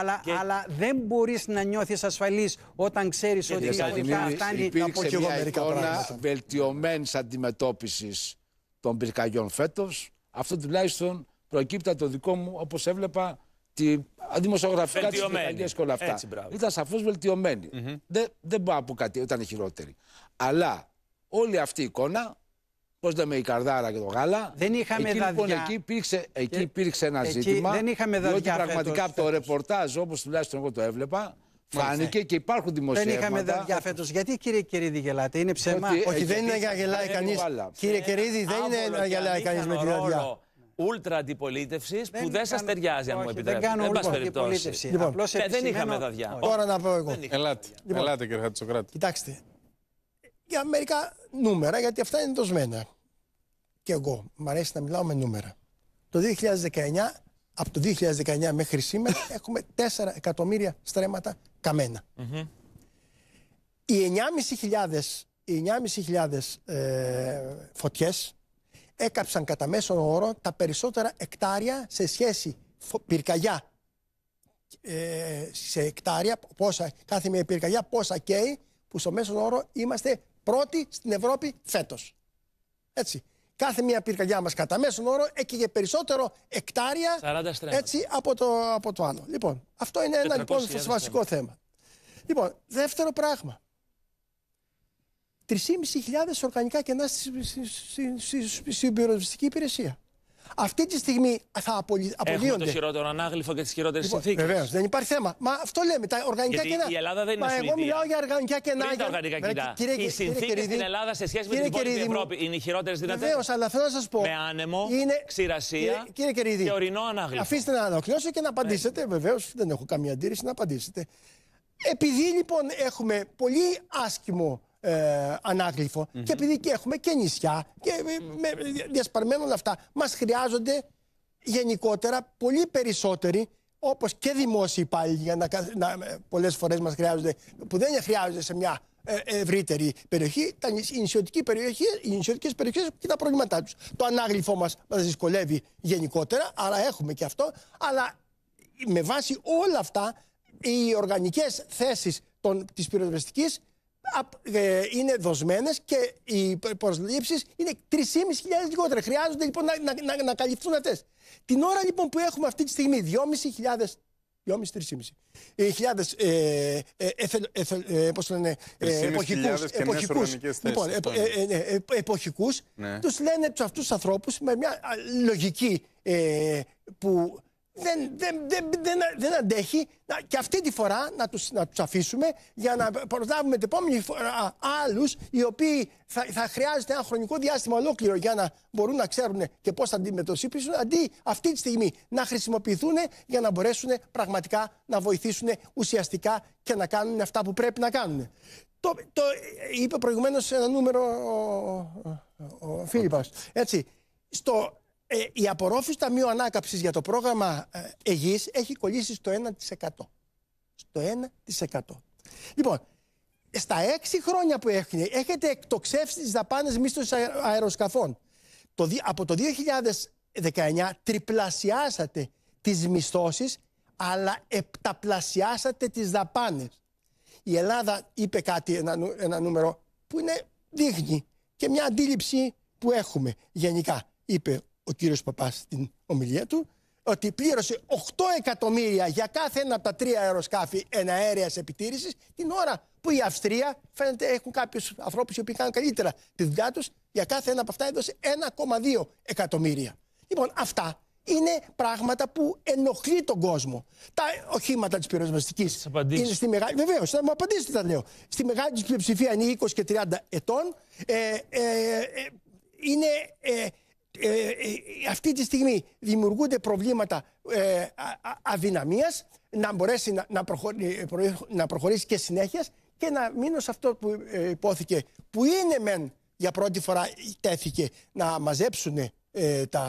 Αλλά, αλλά δεν μπορείς να νιώθεις ασφαλής όταν ξέρεις ότι η φτάνει η πω και βελτιωμένης αντιμετώπισης των πυρκαγιών φέτος. Αυτό τουλάχιστον προκύπτει το δικό μου, όπως έβλεπα, τη δημοσιογραφικά της πυρκαγιά και όλα αυτά. Ήταν σαφώς βελτιωμένη. Mm -hmm. δεν, δεν μπορώ να πω κάτι, ήταν χειρότερη. Αλλά όλη αυτή η εικόνα, πώς λέμε η καρδάρα και το γάλα. Δεν είχαμε εκεί, λοιπόν, εκεί υπήρξε, ε, εκεί υπήρξε ένα εκεί ζήτημα. Δεν είχαμε δαδιά. Διότι πραγματικά φέτος, από το φέτος. ρεπορτάζ, όπως τουλάχιστον εγώ το έβλεπα, Φάνηκε και υπάρχουν δημοσιεύματα. Δεν είχαμε δαδιά φέτος. Γιατί κύριε Κερίδη γελάτε, είναι ψέμα. Όχι, δεν είναι για γελάει κανεί. Κύριε Κερίδη, δεν είναι να γελάει κανείς με τη δαδιά ούλτρα αντιπολίτευσης που δεν σα ταιριάζει, αν μου επιτρέπετε. Δεν κάνω ούλτρα αντιπολίτευση. Λοιπόν. Ε, δεν είχαμε δαδιά. Τώρα να πω εγώ. Ελάτε, λοιπόν. ελάτε κύριε Χατσοκράτη. Κοιτάξτε, για μερικά νούμερα, γιατί αυτά είναι δοσμένα. Και εγώ, μου αρέσει να μιλάω με νούμερα. Το 2019, από το 2019 μέχρι σήμερα, έχουμε 4 εκατομμύρια στρέμματα καμένα. Mm-hmm. Οι 9.500 οι ε, φωτιές έκαψαν κατά μέσο όρο τα περισσότερα εκτάρια σε σχέση φο- πυρκαγιά ε, σε εκτάρια, πόσα, κάθε μια πυρκαγιά πόσα καίει, που στο μέσο όρο είμαστε πρώτη στην Ευρώπη φέτος. Έτσι. Κάθε μία πυρκαγιά μας κατά μέσον όρο έκαιγε περισσότερο εκτάρια έτσι, από, το, από το άλλο. Λοιπόν, αυτό είναι ένα λοιπόν βασικό θέμα. Λοιπόν, δεύτερο πράγμα. 3.500 οργανικά κενά στην πυροσβεστική υπηρεσία. Αυτή τη στιγμή θα απολύονται. Έχουμε το χειρότερο ανάγλυφο και τις χειρότερες λοιπόν, συνθήκες. Βεβαίως, δεν υπάρχει θέμα. Μα αυτό λέμε, τα οργανικά Γιατί κενά. Η Ελλάδα δεν είναι Μα εγώ μιλάω για οργανικά κενά. Δεν είναι οργανικά κενά. Κύριε, οι συνθήκε στην Ελλάδα σε σχέση κύριε, με την υπόλοιπη Ευρώπη είναι οι χειρότερες δυνατές. Βεβαίως, αλλά θέλω να σας πω. Με άνεμο, είναι... ξηρασία κύριε, κύριε και ορεινό ανάγλυφο. Αφήστε να ανακλώσω και να απαντήσετε. Ναι. Βεβαίως, δεν έχω καμία αντίρρηση να απαντήσετε. Επειδή λοιπόν έχουμε πολύ άσκημο ε, αναγλυφο Και επειδή και έχουμε και νησιά και ε, με, αυτά, μας χρειάζονται γενικότερα πολύ περισσότεροι Όπως και δημόσιοι υπάλληλοι, για να, να, ε, πολλές φορές μας χρειάζονται, που δεν χρειάζονται σε μια ε, ευρύτερη περιοχή, τα νησιωτική περιοχή, οι νησιωτικές περιοχές και τα προβλήματά τους. Το ανάγλυφό μας μας δυσκολεύει γενικότερα, άρα έχουμε και αυτό. Αλλά με βάση όλα αυτά, οι οργανικές θέσεις της πυροσβεστικής ε, είναι δοσμένες και οι προσλήψεις είναι 3.500 λιγότερα. Χρειάζονται λοιπόν να, να, να καλυφθούν αυτές. Την ώρα λοιπόν που έχουμε αυτή τη στιγμή 2.500 2,5-3,5 ε, ε, ε, ε πώς λένε, εποχικούς, εποχικούς, λοιπόν, εποχικούς, ναι. τους λένε τους αυτούς τους ανθρώπους με μια λογική που δεν, δεν, δεν, δεν, δεν αντέχει να, και αυτή τη φορά να τους, να τους αφήσουμε για να προλάβουμε την επόμενη φορά άλλους οι οποίοι θα, θα χρειάζεται ένα χρονικό διάστημα ολόκληρο για να μπορούν να ξέρουν και πώς θα αντιμετωπίσουν αντί αυτή τη στιγμή να χρησιμοποιηθούν για να μπορέσουν πραγματικά να βοηθήσουν ουσιαστικά και να κάνουν αυτά που πρέπει να κάνουν. Το, το είπε προηγουμένως ένα νούμερο ο, ο, ο Φίλιππας, έτσι. Στο ε, η απορρόφηση Ταμείου Ανάκαμψης για το πρόγραμμα ε, Αιγής έχει κολλήσει στο 1%. Στο 1%. Λοιπόν, στα 6 χρόνια που έχει, έχετε εκτοξεύσει τις δαπάνες μίσθωσης αεροσκαφών. Το, από το 2019 τριπλασιάσατε τις μισθώσεις, αλλά επταπλασιάσατε τις δαπάνες. Η Ελλάδα είπε κάτι, ένα, ένα νούμερο που είναι δείχνει και μια αντίληψη που έχουμε γενικά. Είπε ο κύριος Παπάς στην ομιλία του ότι πλήρωσε 8 εκατομμύρια για κάθε ένα από τα τρία αεροσκάφη εναέρειας επιτήρησης την ώρα που η Αυστρία φαίνεται έχουν κάποιους ανθρώπους οι οποίοι κάνουν καλύτερα τη δουλειά τους για κάθε ένα από αυτά έδωσε 1,2 εκατομμύρια. Λοιπόν αυτά είναι πράγματα που ενοχλεί τον κόσμο. Τα οχήματα της πυροσβεστικής είναι στη μεγάλη. Βεβαίως, θα μου απαντήσετε, τα λέω. Στη μεγάλη τη πλειοψηφία είναι 20 και 30 ετών. Ε, ε, ε, είναι ε, ε, ε, αυτή τη στιγμή δημιουργούνται προβλήματα ε, αδυναμίας να μπορέσει να, ε, να, προχωρήσει και συνέχεια και να μείνω σε αυτό που υπόθηκε που είναι μεν για πρώτη φορά τέθηκε να μαζέψουν τα,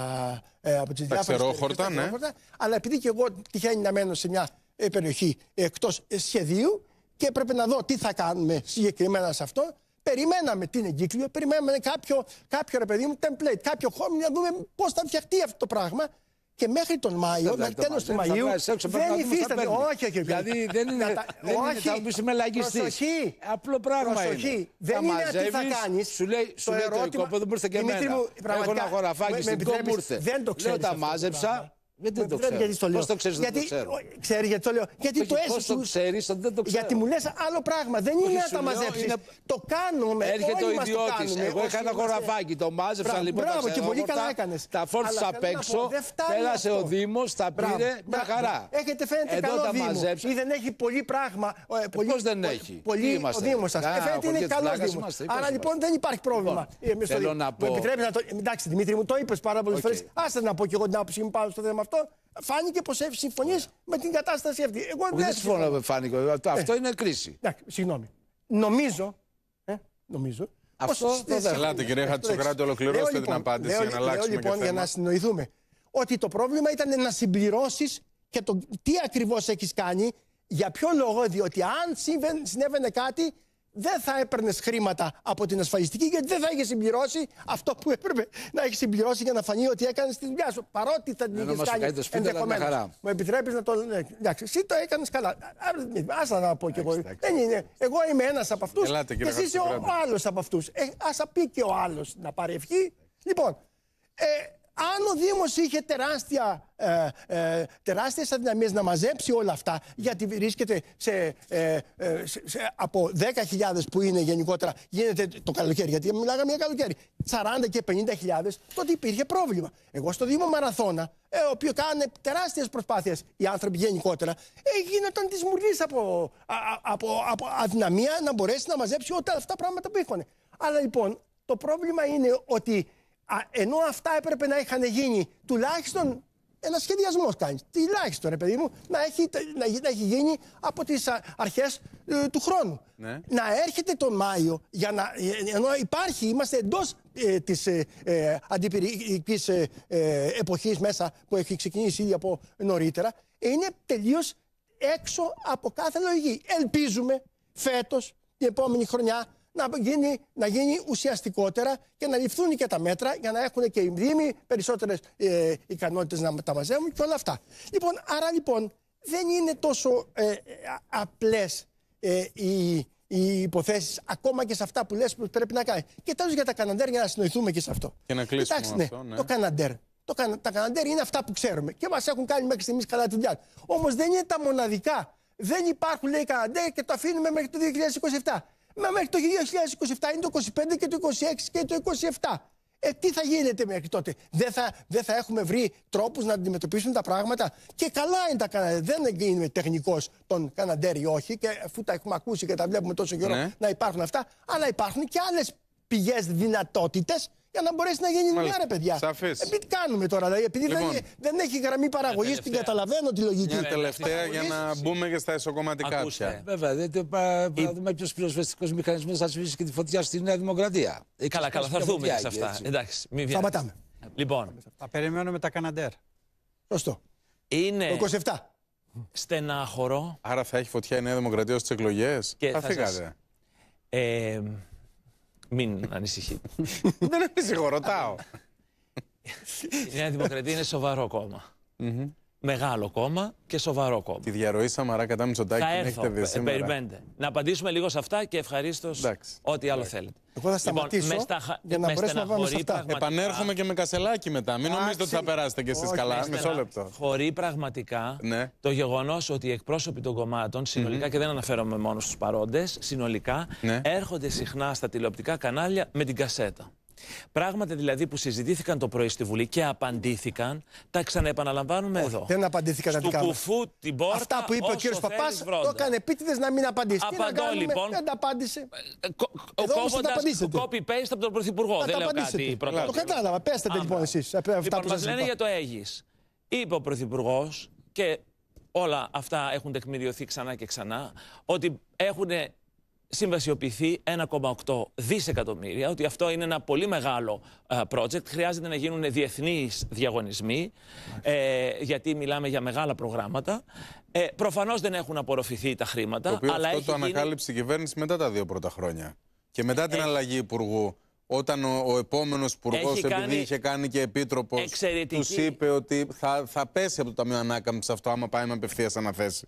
από τα ναι. αλλά επειδή και εγώ τυχαίνει να μένω σε μια περιοχή εκτός σχεδίου και πρέπει να δω τι θα κάνουμε συγκεκριμένα σε αυτό περιμέναμε την εγκύκλιο, περιμέναμε κάποιο, κάποιο ρε παιδί μου template, κάποιο χώρο να δούμε πώς θα φτιαχτεί αυτό το πράγμα. Και μέχρι τον Μάιο, μέχρι τέλος του Μαΐου, δεν υφίσταται. Όχι, όχι, Δηλαδή δεν είναι. Δεν είναι θα μου είμαι Προσοχή. Απλό πράγμα. Προσοχή. Δεν είναι τι θα κάνεις. Σου λέει το ερώτημα. Δεν ήρθε και εμένα. Έχω ένα χωραφάκι στην κόμπούρθε. Δεν το ξέρω. Τα μάζεψα. Δεν, δεν το ξέρω. Γιατί το λέω. Πώς το ξέρεις, γιατί... το ξέρω. Ξέρει γιατί το λέω. Γιατί το έσαι. Πώς το ξέρεις, δεν το ξέρω. Γιατί μου λες άλλο πράγμα. Δεν είναι να τα μαζέψεις. Είναι... Το κάνουμε. Έρχεται ο ιδιώτης. Εγώ είχα ένα χωραφάκι. Το μάζεψα λοιπόν. Μπράβο και πολύ καλά έκανες. Τα φόρτισα απ' έξω. Πέρασε ο Δήμος, τα πήρε μια χαρά. Έχετε φαίνεται καλό Δήμο. Ή δεν έχει πολύ πράγμα. Ε, ε, Πώς δεν έχει. Πολύ Ο Δήμος σας. Ε, φαίνεται είναι καλό Δήμο. Άρα λοιπόν δεν υπάρχει πρόβλημα. Λοιπόν, θέλω να πω. Εντάξει Δημήτρη μου το είπες πάρα πολλές φορές. Άσε να πω και εγώ την άποψη μου πάνω στο θέμα αυτό φάνηκε πως έχει συμφωνεί με την κατάσταση αυτή. Εγώ δεν, δεν συμφωνώ με φάνηκε. Ε, αυτό, αυτό ε, είναι κρίση. Εντάξει, συγγνώμη. Νομίζω. Ε, νομίζω αυτό δεν θα Ελάτε κύριε Χατσοκράτη, ολοκληρώστε την λοιπόν, απάντηση λέω, για να λέω, λοιπόν, αλλάξουμε λέω, λοιπόν, για να συνοηθούμε. Ότι το πρόβλημα ήταν να συμπληρώσεις και το τι ακριβώς έχεις κάνει. Για ποιο λόγο, διότι αν συνέβαινε κάτι, δεν θα έπαιρνες χρήματα από την ασφαλιστική γιατί δεν θα είχε συμπληρώσει αυτό που έπρεπε να έχεις συμπληρώσει για να φανεί ότι έκανες τη δουλειά σου. Παρότι θα την είχε κάνει ενδεχομένω. Μου επιτρέπεις να το. Ναι, εντάξει, εσύ το έκανες καλά. Α να πω κι εγώ. Δεν είναι. Εγώ είμαι ένας από αυτούς και εσύ είσαι ο άλλος από αυτούς. Ε, Ας πει και ο άλλος να πάρει ευχή. Λοιπόν, ε, αν ο Δήμος είχε τεράστια, ε, ε, τεράστιες αδυναμίες να μαζέψει όλα αυτά, γιατί βρίσκεται σε, ε, ε, σε, από 10.000 που είναι γενικότερα, γίνεται το καλοκαίρι, γιατί μιλάγαμε για καλοκαίρι, 40 και 50.000, τότε υπήρχε πρόβλημα. Εγώ στο Δήμο Μαραθώνα, ε, ο οποίος κάνει τεράστιες προσπάθειες οι άνθρωποι γενικότερα, ε, γίνονταν τη μουρλή από, από, από αδυναμία να μπορέσει να μαζέψει όλα αυτά τα πράγματα που είχαν. Αλλά λοιπόν, το πρόβλημα είναι ότι ενώ αυτά έπρεπε να είχαν γίνει τουλάχιστον ένα σχεδιασμός κάνεις. Τουλάχιστον, ρε παιδί μου, να έχει, να, γίνει από τις αρχές ε, του χρόνου. Ναι. Να έρχεται τον Μάιο, για να, ε, ενώ υπάρχει, είμαστε εντός ε, της ε, ε εποχής μέσα που έχει ξεκινήσει ήδη από νωρίτερα, είναι τελείως έξω από κάθε λογική. Ελπίζουμε φέτος, την επόμενη χρονιά, να γίνει, να γίνει ουσιαστικότερα και να ληφθούν και τα μέτρα για να έχουν και οι δήμοι περισσότερες ε, ικανότητες να τα μαζεύουν και όλα αυτά. Λοιπόν, άρα λοιπόν δεν είναι τόσο ε, απλές ε, οι, οι υποθέσεις, ακόμα και σε αυτά που λες που πρέπει να κάνει. Και τέλος για τα Καναντέρ, για να συνοηθούμε και σε αυτό. Και να κλείσουμε ναι, αυτό, ναι. το Καναντέρ. Το, τα Καναντέρ είναι αυτά που ξέρουμε και μας έχουν κάνει μέχρι στιγμής καλά τη δουλειά. Όμως δεν είναι τα μοναδικά. Δεν υπάρχουν, λέει, Καναντέρ και το αφήνουμε μέχρι το 2027. Μα μέχρι το 2027 είναι το 25 και το 26 και το 27. Ε, τι θα γίνεται μέχρι τότε. Δεν θα, θα έχουμε βρει τρόπους να αντιμετωπίσουμε τα πράγματα. Και καλά είναι τα Καναδέ. Δεν γίνουμε τεχνικό των καναντέρι όχι. Και αφού τα έχουμε ακούσει και τα βλέπουμε τόσο καιρό ναι. να υπάρχουν αυτά. Αλλά υπάρχουν και άλλες πηγές δυνατότητες για να μπορέσει να γίνει δουλειά, ρε παιδιά. Σαφέ. τι κάνουμε τώρα, δηλαδή, επειδή λοιπόν, δεν, δεν έχει γραμμή παραγωγής, ε, την καταλαβαίνω τη λογική. Μια ναι, ναι, ναι. τελευταία για να μπούμε και στα εσωκομματικά πια. Βέβαια, δεν πα, η... δούμε ποιος πυροσβεστικός μηχανισμός θα σβήσει και τη φωτιά στη Νέα Δημοκρατία. Ε, καλά, καλά, θα έρθουμε σε αυτά. Εντάξει, μην Σταματάμε. Λοιπόν. Θα περιμένουμε τα Καναντέρ. Σωστό. Είναι. 27. Στενάχωρο. Άρα θα έχει φωτιά η Νέα Δημοκρατία στις εκλογές. Θα φύγατε. Ε, μην ανησυχείτε. Δεν ανησυχώ, ρωτάω. Η Νέα Δημοκρατία είναι σοβαρό κόμμα μεγάλο κόμμα και σοβαρό κόμμα. Τη διαρροή Σαμαρά κατά Μητσοτάκη την έχετε δει σήμερα. Ε, περιμένετε. Να απαντήσουμε λίγο σε αυτά και ευχαρίστως ό,τι άλλο θέλετε. Εγώ θα λοιπόν, σταματήσω για να μπορέσουμε να σε αυτά. Επανέρχομαι και με κασελάκι μετά. Μην νομίζετε ότι θα περάσετε κι εσείς καλά. Μισό λεπτό. Χωρεί πραγματικά ναι. το γεγονός ότι οι εκπρόσωποι των κομμάτων, συνολικά mm -hmm. και δεν αναφέρομαι μόνο στους παρόντες, συνολικά ναι. έρχονται συχνά στα τηλεοπτικά κανάλια με την κασέτα. Πράγματα δηλαδή που συζητήθηκαν το πρωί στη Βουλή και απαντήθηκαν, τα ξαναεπαναλαμβάνουμε εδώ. Δεν απαντήθηκαν Στου κουφού την πόρτα. Αυτά που είπε ο κύριο Παπάς, το έκανε επίτηδες να μην απαντήσει. Απαντώ να λοιπόν. Δεν τα απάντησε. Ε, Κόβοντα copy-paste από τον Πρωθυπουργό. Δεν λέω κάτι Το κατάλαβα. Πέστε λοιπόν εσείς. Ε, λοιπόν, μας λένε για το Αίγυ. Είπε ο Πρωθυπουργός και όλα αυτά έχουν τεκμηριωθεί ξανά και ξανά, ότι έχουν συμβασιοποιηθεί 1,8 δισεκατομμύρια, ότι αυτό είναι ένα πολύ μεγάλο ε, project. Χρειάζεται να γίνουν διεθνείς διαγωνισμοί, ε, γιατί μιλάμε για μεγάλα προγράμματα. Ε, προφανώς δεν έχουν απορροφηθεί τα χρήματα. Το αλλά αυτό το ανακάλυψε γίνει... η κυβέρνηση μετά τα δύο πρώτα χρόνια. Και μετά την ε... αλλαγή υπουργού, όταν ο, ο επόμενος υπουργός, επειδή είχε κάνει και επίτροπος, εξαιρετική... τους είπε ότι θα, θα πέσει από το Ταμείο Ανάκαμψης αυτό, άμα πάει με απευθείας αναθέσεις.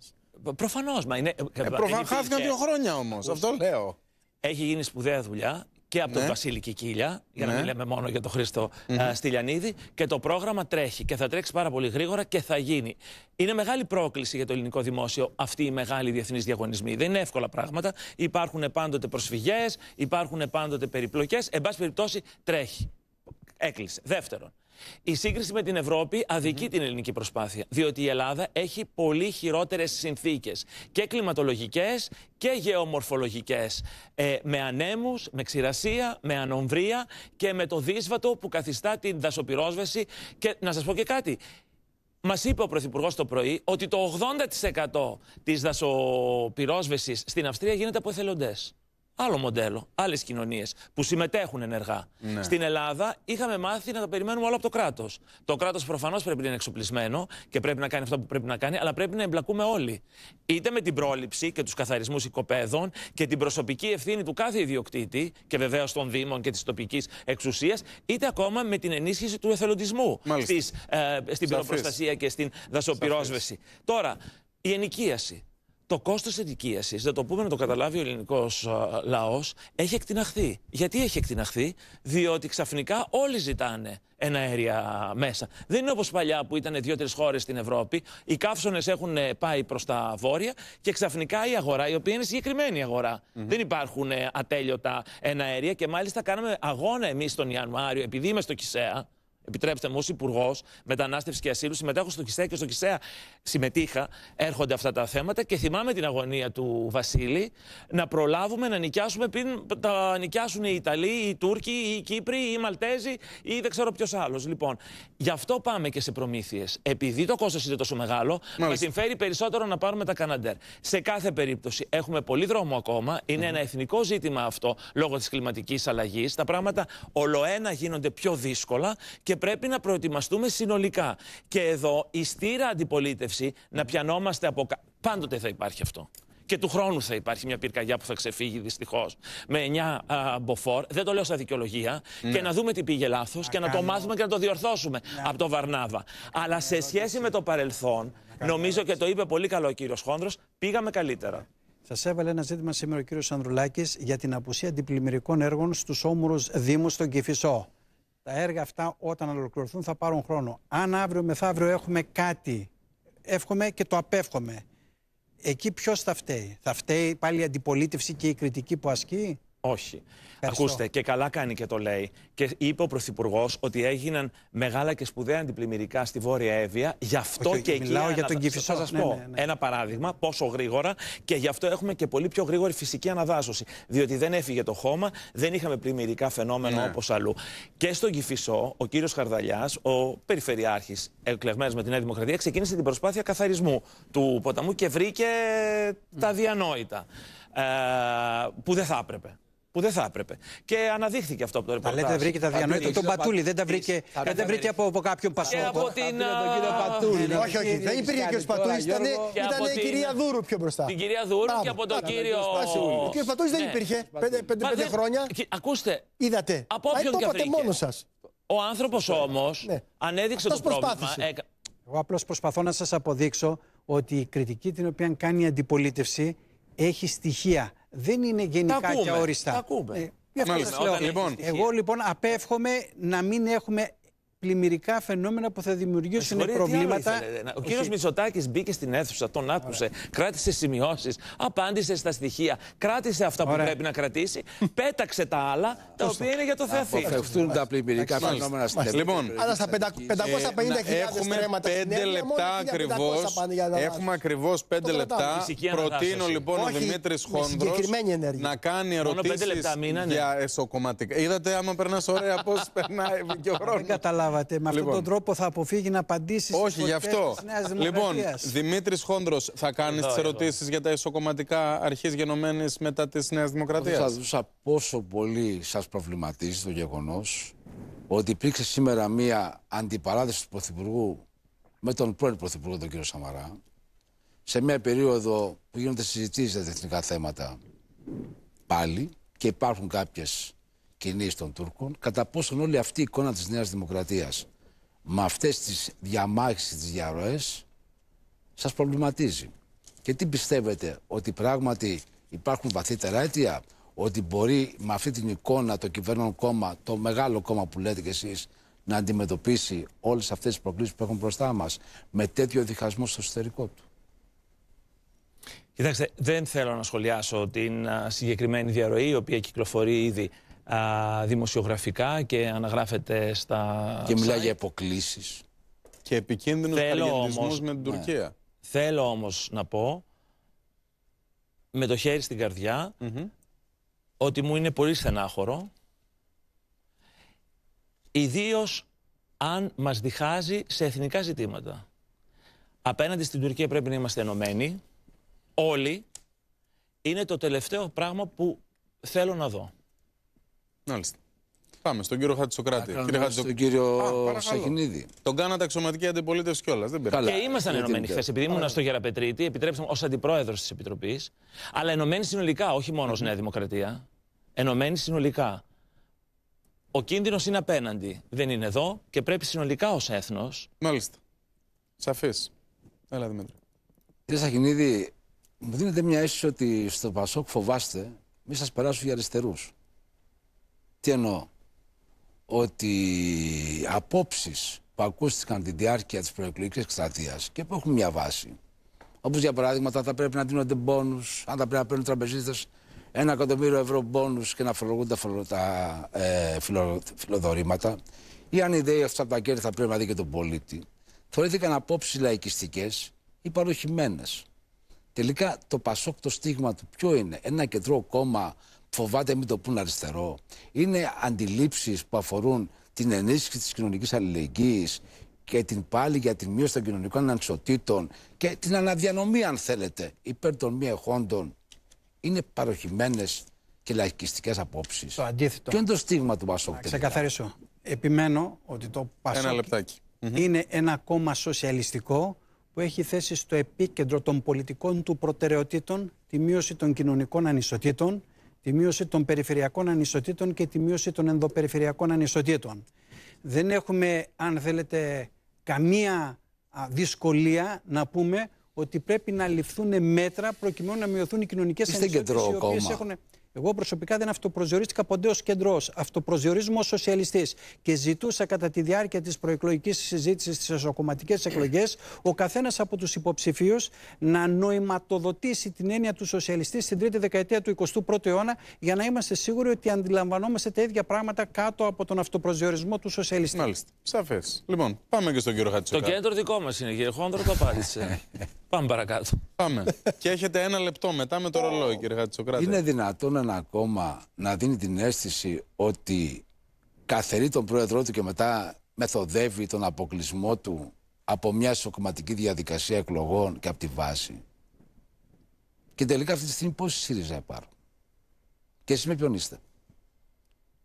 Προφανώ. Μα είναι. Ε, ε προφανώ χάθηκαν δύο χρόνια όμως. Αυτό λέω. Έχει γίνει σπουδαία δουλειά και από ναι. τον Βασίλη Κικίλια, για ναι. να μην λέμε μόνο για τον Χρήστο mm -hmm. Στυλιανίδη. Και το πρόγραμμα τρέχει και θα τρέξει πάρα πολύ γρήγορα και θα γίνει. Είναι μεγάλη πρόκληση για το ελληνικό δημόσιο αυτή η μεγάλη διεθνής διαγωνισμοί. Δεν είναι εύκολα πράγματα. Υπάρχουν πάντοτε προσφυγές, υπάρχουν πάντοτε περιπλοκές. Εν πάση περιπτώσει, τρέχει. Έκλεισε. Δεύτερον, η σύγκριση με την Ευρώπη την ελληνική προσπάθεια. Διότι η Ελλάδα έχει πολύ χειρότερες συνθήκες και κλιματολογικές και γεωμορφολογικές. Ε, με ανέμους, με ξηρασία, με ανομβρία και με το δύσβατο που καθιστά την δασοπυρόσβεση. Και να σας πω και κάτι. Μας είπε ο Πρωθυπουργός το πρωί ότι το 80% της δασοπυρόσβεσης στην Αυστρία γίνεται από εθελοντές άλλο μοντέλο, άλλες κοινωνίες που συμμετέχουν ενεργά. Ναι. Στην Ελλάδα είχαμε μάθει να τα περιμένουμε όλα από το κράτος. Το κράτος προφανώς πρέπει να είναι εξοπλισμένο και πρέπει να κάνει αυτό που πρέπει να κάνει, αλλά πρέπει να εμπλακούμε όλοι. Είτε με την πρόληψη και τους καθαρισμούς οικοπαίδων και την προσωπική ευθύνη του κάθε ιδιοκτήτη και βεβαίως των Δήμων και της τοπικής εξουσίας, είτε ακόμα με την ενίσχυση του εθελοντισμού στις, ε, στην πυροπροστασία και στην δασοπυρόσβεση. Τώρα, η ενοικίαση το κόστος ενοικίασης, να το πούμε να το καταλάβει ο ελληνικός ε, λαός, έχει εκτιναχθεί. Γιατί έχει εκτιναχθεί, Διότι ξαφνικά όλοι ζητάνε ένα αέρια μέσα. Δεν είναι όπως παλιά που ήταν δύο-τρει χώρες στην Ευρώπη. Οι καύσονες έχουν ε, πάει προς τα βόρεια και ξαφνικά η αγορά, η οποία είναι συγκεκριμένη Δεν υπάρχουν ε, ατέλειωτα ένα αέρια και μάλιστα κάναμε αγώνα εμείς τον Ιανουάριο, επειδή είμαι στο Κισαία επιτρέψτε μου, ως Υπουργός Μετανάστευσης και Ασύλου, συμμετέχω στο Κισέα και στο Κισέα συμμετείχα. Έρχονται αυτά τα θέματα και θυμάμαι την αγωνία του Βασίλη να προλάβουμε να νοικιάσουμε πριν τα νοικιάσουν οι Ιταλοί, οι Τούρκοι, οι Κύπροι, οι Μαλτέζοι ή δεν ξέρω ποιος άλλος. Λοιπόν, γι' αυτό πάμε και σε προμήθειες. Επειδή το κόστος είναι τόσο μεγάλο, μας συμφέρει περισσότερο να πάρουμε τα Καναντέρ. Σε κάθε περίπτωση έχουμε πολύ δρόμο ακόμα. ένα εθνικό ζήτημα αυτό λόγω της κλιματικής αλλαγής. Τα πράγματα ολοένα γίνονται πιο δύσκολα και και πρέπει να προετοιμαστούμε συνολικά. Και εδώ η στήρα αντιπολίτευση να πιανόμαστε από. Πάντοτε θα υπάρχει αυτό. Και του χρόνου θα υπάρχει μια πυρκαγιά που θα ξεφύγει δυστυχώς με 9 α, μποφόρ. Δεν το λέω στα δικαιολογία. Και ναι. να δούμε τι πήγε λάθος και να το μάθουμε και να το διορθώσουμε ναι. από το Βαρνάβα. Αλλά ναι, σε σχέση με το παρελθόν, νομίζω και το είπε πολύ καλό ο κύριος Χόνδρος, πήγαμε καλύτερα. Σας έβαλε ένα ζήτημα σήμερα ο κύριος Ανδρουλάκης για την απουσία αντιπλημμυρικών έργων στους όμορους Δήμους στον Κυφισό. Τα έργα αυτά όταν ολοκληρωθούν θα πάρουν χρόνο. Αν αύριο μεθαύριο έχουμε κάτι, εύχομαι και το απέφχομαι. Εκεί ποιος θα φταίει. Θα φταίει πάλι η αντιπολίτευση και η κριτική που ασκεί. Όχι. Ευχαριστώ. Ακούστε, και καλά κάνει και το λέει. Και είπε ο Πρωθυπουργός ότι έγιναν μεγάλα και σπουδαία αντιπλημμυρικά στη Βόρεια Εύβοια. Γι' αυτό και εκεί. Μιλάω για τον Κυφισό. Θα σας ναι, πω ναι, ναι. ένα παράδειγμα, πόσο γρήγορα και γι' αυτό έχουμε και πολύ πιο γρήγορη φυσική αναδάσωση. Διότι δεν έφυγε το χώμα, δεν είχαμε πλημμυρικά φαινόμενα όπως αλλού. Και στον Κυφισό, ο κύριος Χαρδαλιάς, ο Περιφερειάρχης, εκλεγμένος με τη Νέα Δημοκρατία, ξεκίνησε την προσπάθεια καθαρισμού του ποταμού και βρήκε τα διανόητα. Ε, που δεν θα έπρεπε που δεν θα έπρεπε. Και αναδείχθηκε αυτό από το ρεπορτάζ. Τα λέτε βρήκε τα διανοήτα. Τον Πατούλη δεν τα βρήκε, ε, δεν τα βρήκε από, από κάποιον Πασόκο. Και από την. Πατούλη. Όχι, όχι. Δεν υπήρχε και ο Πατούλης. Ήταν η κυρία Δούρου πιο μπροστά. Την κυρία Δούρου και από τον κύριο. Ο κύριος Πατούλης δεν ναι. υπήρχε. Πέντε χρόνια. Ακούστε. Είδατε. Από όποιον και βρήκε. μόνος σας. Ο άνθρωπος ναι. όμως ναι. ανέδειξε το πρόβλημα. Ε, Εγώ απλώς προσπαθώ να σας αποδείξω ότι η κριτική την οποία κάνει η αντιπολίτευση έχει στοιχεία δεν είναι γενικά ακούμε, και όριστα. Τα ακούμε. Ε, λοιπόν, εγώ λοιπόν απέφχομαι να μην έχουμε πλημμυρικά φαινόμενα που θα δημιουργήσουν προβλήματα. Ο κύριος Μητσοτάκης μπήκε στην αίθουσα, τον άκουσε, Ωραία. κράτησε σημειώσεις, απάντησε στα στοιχεία, κράτησε αυτά που πρέπει να κρατήσει, πέταξε τα άλλα, τα οποία είναι για το θεαθή. Αποφευθούν τα πλημμυρικά φαινόμενα στην Ελλάδα. Λοιπόν, ε, Έχουμε πέντε λεπτά ακριβώ. Έχουμε ακριβώς 5 λεπτά. Προτείνω λοιπόν ο Δημήτρη Χόντρο να κάνει ερωτήσει για εσωκομματικά. Είδατε άμα περνάς ωραία πώς περνάει και ο χρόνο καταλάβατε. Με αυτόν τον λοιπόν. τρόπο θα αποφύγει να απαντήσει Όχι, γι' αυτό. Δημοκρατίας. λοιπόν, Δημήτρης Χόντρος, θα κάνεις τι ερωτήσεις για τα ισοκομματικά αρχής γενομένης μετά της Νέας Δημοκρατίας. Θα δούσα πόσο πολύ σας προβληματίζει το γεγονός ότι υπήρξε σήμερα μία αντιπαράθεση του Πρωθυπουργού με τον πρώην Πρωθυπουργό, τον κύριο Σαμαρά, σε μία περίοδο που γίνονται συζητήσεις για τεχνικά θέματα πάλι και υπάρχουν κάποιες κοινής των Τούρκων, κατά πόσον όλη αυτή η εικόνα της Νέας Δημοκρατίας με αυτές τις διαμάχες, τις διαρροές, σας προβληματίζει. Και τι πιστεύετε, ότι πράγματι υπάρχουν βαθύτερα αίτια, ότι μπορεί με αυτή την εικόνα το κυβέρνον κόμμα, το μεγάλο κόμμα που λέτε κι εσείς, να αντιμετωπίσει όλες αυτές τις προκλήσεις που έχουν μπροστά μας με τέτοιο διχασμό στο εσωτερικό του. Κοιτάξτε, δεν θέλω να σχολιάσω την συγκεκριμένη διαρροή, η οποία κυκλοφορεί ήδη δημοσιογραφικά και αναγράφεται στα. Και μιλάει για αποκλήσει. Και επικίνδυνο παραγενισμό με την ναι. Τουρκία. Θέλω όμως να πω με το χέρι στην καρδιά ότι μου είναι πολύ στενάχωρο ιδίως αν μας διχάζει σε εθνικά ζητήματα. Απέναντι στην Τουρκία πρέπει να είμαστε ενωμένοι, όλοι, είναι το τελευταίο πράγμα που θέλω να δω. Μάλιστα. Πάμε στον κύριο Χατζησοκράτη. Κύριε Χατζησοκράτη. Στον κύριο Σαχινίδη. Τον κάνατε αξιωματική αντιπολίτευση κιόλας. Δεν πειράζει. Και ήμασταν ενωμένοι χθε. Επειδή ήμουν στο Γεραπετρίτη, επιτρέψαμε ως αντιπρόεδρος της Επιτροπής, αλλά ενωμένοι συνολικά, όχι μόνο ως Νέα Δημοκρατία. Ενωμένοι συνολικά. Ο κίνδυνος είναι απέναντι. Δεν είναι εδώ και πρέπει συνολικά ως έθνος. Μάλιστα. Σαφής. Έλα, Δημήτρη. Κύριε Σαχινίδη, μου δίνετε μια αίσθηση ότι στο Πασόκ φοβάστε μη σας περάσουν για αριστερούς. Τι εννοώ. Ότι απόψεις που ακούστηκαν τη διάρκεια της προεκλογικής εκστρατείας και που έχουν μια βάση. Όπως για παράδειγμα, αν θα πρέπει να δίνονται πόνου αν θα πρέπει να παίρνουν τραπεζίτε ένα εκατομμύριο ευρώ μπόνους και να φορολογούνται τα ε, φιλο, φιλοδορήματα, ή αν η ιδέα αυτά τα κέρδη θα πρέπει να δει και τον πολίτη. Θεωρήθηκαν απόψεις λαϊκιστικές ή παροχημένες. Τελικά το πασόκτο το στίγμα του ποιο είναι, ένα κεντρό κόμμα φοβάται μην το πούν αριστερό. Είναι αντιλήψεις που αφορούν την ενίσχυση της κοινωνικής αλληλεγγύης και την πάλη για τη μείωση των κοινωνικών ανισοτήτων και την αναδιανομή αν θέλετε υπέρ των μη εχόντων είναι παροχημένες και λαϊκιστικές απόψεις. Το αντίθετο. Ποιο είναι το στίγμα του Πασόκ. Θα ξεκαθαρίσω. Επιμένω ότι το Πασόκ ένα λεπτάκι. είναι ένα κόμμα σοσιαλιστικό που έχει θέσει στο επίκεντρο των πολιτικών του προτεραιοτήτων τη μείωση των κοινωνικών ανισοτήτων τη μείωση των περιφερειακών ανισοτήτων και τη μείωση των ενδοπεριφερειακών ανισοτήτων. Δεν έχουμε, αν θέλετε, καμία δυσκολία να πούμε ότι πρέπει να ληφθούν μέτρα προκειμένου να μειωθούν οι κοινωνικές ανισότητες οι έχουν... Εγώ προσωπικά δεν αυτοπροσδιορίστηκα ποτέ ως κεντρός. Αυτοπροσδιορίζομαι ως σοσιαλιστής. Και ζητούσα κατά τη διάρκεια της προεκλογικής συζήτησης στις εσωκομματικές εκλογές ο καθένας από τους υποψηφίους να νοηματοδοτήσει την έννοια του σοσιαλιστή στην τρίτη δεκαετία του 21ου αιώνα για να είμαστε σίγουροι ότι αντιλαμβανόμαστε τα ίδια πράγματα κάτω από τον αυτοπροσδιορισμό του σοσιαλιστή. Μάλιστα. Σαφές. Λοιπόν, πάμε και στον κύριο Χατζηδάκη. Το κέντρο δικό μας είναι, κύριε Χόντρο, το απάντησε. πάμε παρακάτω. Πάμε. και έχετε ένα λεπτό μετά με το ρολόι, κύριε Χατσοκράτη. Είναι δυνατόν να ακόμα να δίνει την αίσθηση ότι καθερεί τον πρόεδρό του και μετά μεθοδεύει τον αποκλεισμό του από μια σοκματική διαδικασία εκλογών και από τη βάση. Και τελικά αυτή τη στιγμή πόσοι ΣΥΡΙΖΑ υπάρχουν. Και εσείς με ποιον είστε.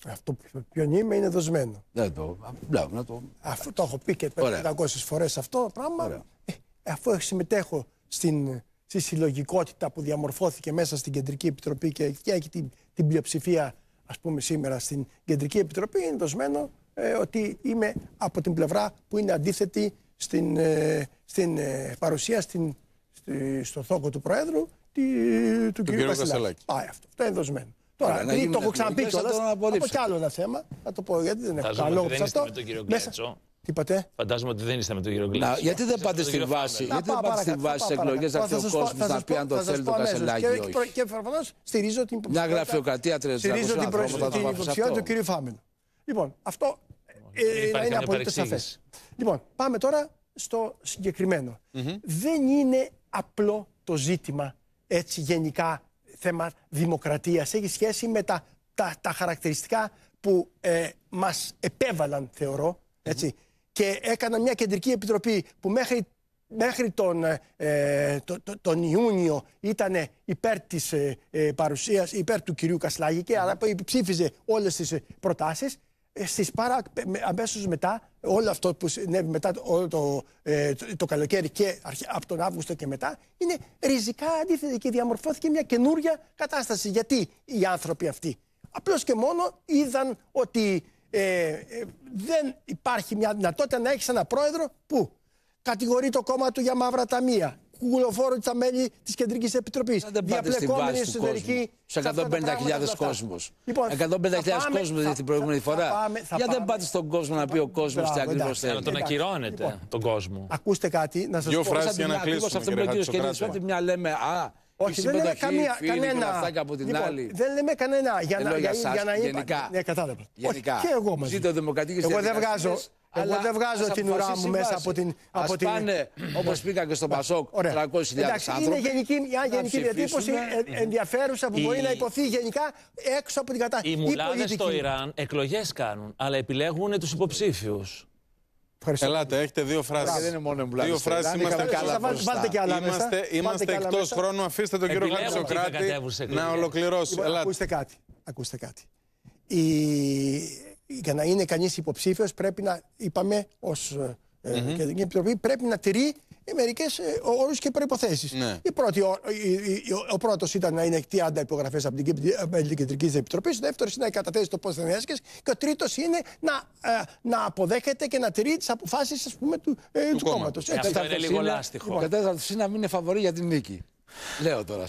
Αυτό που ποιον είμαι είναι δοσμένο. Δεν ναι, το. να το... Αυτό το έχω πει και 500 φορές αυτό το πράγμα. Ε, αφού συμμετέχω στην στη συλλογικότητα που διαμορφώθηκε μέσα στην Κεντρική Επιτροπή και έχει την, την πλειοψηφία ας πούμε σήμερα στην Κεντρική Επιτροπή είναι δοσμένο ε, ότι είμαι από την πλευρά που είναι αντίθετη στην, ε, στην ε, παρουσία στην, στη, στο θόκο του Προέδρου του, κ. Βασιλάκη. Πάει αυτό. Αυτό είναι Τώρα, το έχω ξαναπεί κιόλα, από κι άλλο ένα θέμα, θα το πω γιατί δεν έχω καλό αυτό. Τι είπατε. Φαντάζομαι ότι δεν είστε με τον κύριο Γκλέζο. γιατί δεν πάτε στη βάση, γιατί δεν πάτε στη βάση στι εκλογέ ο κόσμο να πει αν το θέλει το Κασελάκι. Και προφανώς στηρίζω την υποψηφιότητα. Μια γραφειοκρατία Στηρίζω την υποψηφιότητα του κύριου Φάμενου. Λοιπόν, αυτό ε, ε, είναι απολύτω σαφές. Λοιπόν, πάμε τώρα στο συγκεκριμένο. Δεν είναι απλό το ζήτημα έτσι γενικά θέμα δημοκρατίας Έχει σχέση με τα, χαρακτηριστικά που μα ε, μας επέβαλαν, θεωρώ, έτσι, και έκανα μια κεντρική επιτροπή που μέχρι μέχρι τον, ε, τον Ιούνιο ήταν υπέρ της ε, ε, παρουσίας, υπέρ του κυρίου Κασλάγικη, mm. αλλά ψήφιζε όλες τις ε, προτάσεις. Ε, στις παρα, αμέσως μετά, όλο αυτό που συνέβη ναι, μετά το, το, το, καλοκαίρι και από τον Αύγουστο και μετά, είναι ριζικά αντίθετη και διαμορφώθηκε μια καινούρια κατάσταση. Γιατί οι άνθρωποι αυτοί. Απλώς και μόνο είδαν ότι ε, ε, δεν υπάρχει μια δυνατότητα να έχεις ένα πρόεδρο που κατηγορεί το κόμμα του για μαύρα ταμεία, κουκουλοφόρο τα μέλη της Κεντρικής Επιτροπής. Διαπλεκόμενη εσωτερική. Σε 150.000 κόσμους. Λοιπόν, 150.000 κόσμο δηλαδή την προηγούμενη φορά. Για δεν πάτε στον κόσμο να πει ο κόσμος τι ακριβώ θέλει. Να τον ακυρώνετε λοιπόν. τον κόσμο. Λοιπόν. Ακούστε κάτι να σας πω. Δύο φράσει για να κλείσουμε. Αυτό που λέει ο κ. Μια λέμε, α, όχι, δεν λέμε καμία, κανένα. Από την λοιπόν, άλλη. Δεν λέμε κανένα. Για να, για, σας, για να γενικά. Ναι, κατάλαβα. Γενικά. Όχι, και εγώ μαζί. Ζήτω δημοκρατική Εγώ δεν βγάζω. Εγώ δεν βγάζω την ουρά μου μέσα από την. Ας την... πάνε, όπως ναι. πήγα και στο ναι. Πασόκ, 300.000 άνθρωποι. Είναι γενική, μια γενική διατύπωση ε, ενδιαφέρουσα που μπορεί να υποθεί γενικά έξω από την κατάσταση. Οι μουλάδες στο Ιράν εκλογές κάνουν, αλλά επιλέγουν τους υποψήφιους. Ευχαριστώ. Ελάτε, έχετε δύο φράσεις. Δεν είναι μόνο εμπλάκι. Δύο φράσεις είμαστε καλά. Βάλτε και άλλα μέσα. Είμαστε εκτό χρόνου. Αφήστε τον κύριο Χατζοκράτη να ολοκληρώσει. Λοιπόν, ακούστε κάτι. Ακούστε κάτι. Η... Για να είναι κανείς υποψήφιος, πρέπει να, είπαμε, ως mm -hmm. Επιτροπή, πρέπει να τηρεί ε, μερικές ε, όρους και προποθέσει. Ναι. ο ο πρώτος ήταν να είναι 30 υπογραφές από την ε, Κεντρικής Επιτροπής, ο δεύτερος είναι να καταθέσει το πώς θα ενέσκες, και ο τρίτος είναι να, να αποδέχεται και να τηρεί τις αποφάσεις του, ε, του, του κόμματος. Ε, αυτό είναι λίγο λάστιχο. Ο τέταρτο είναι να μην είναι φαβορή για την νίκη. Λέω τώρα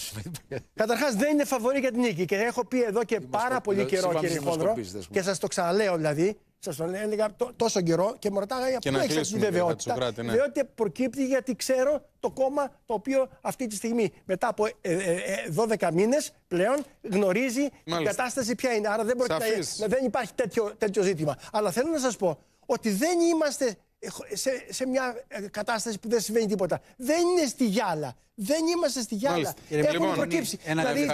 Καταρχάς, δεν είναι φαβορή για την νίκη. Και έχω πει εδώ και πάρα πολύ καιρό, κύριε Χόντρο. και σας το ξαναλέω δηλαδή, Σας το έλεγα τόσο καιρό και μου ρωτάγα για πού έχεις αυτή τη βεβαιότητα. Ναι. προκύπτει γιατί ξέρω το κόμμα το οποίο αυτή τη στιγμή μετά από 12 ε, ε, ε, μήνες πλέον γνωρίζει την κατάσταση ποια είναι. Άρα δεν, υπάρχει τέτοιο, τέτοιο ζήτημα. Αλλά θέλω να σας πω ότι δεν είμαστε σε, σε μια κατάσταση που δεν συμβαίνει τίποτα. Δεν είναι στη γυάλα. Δεν είμαστε στη γυάλα. Έχουν λοιπόν, λοιπόν προκύψει. δηλαδή,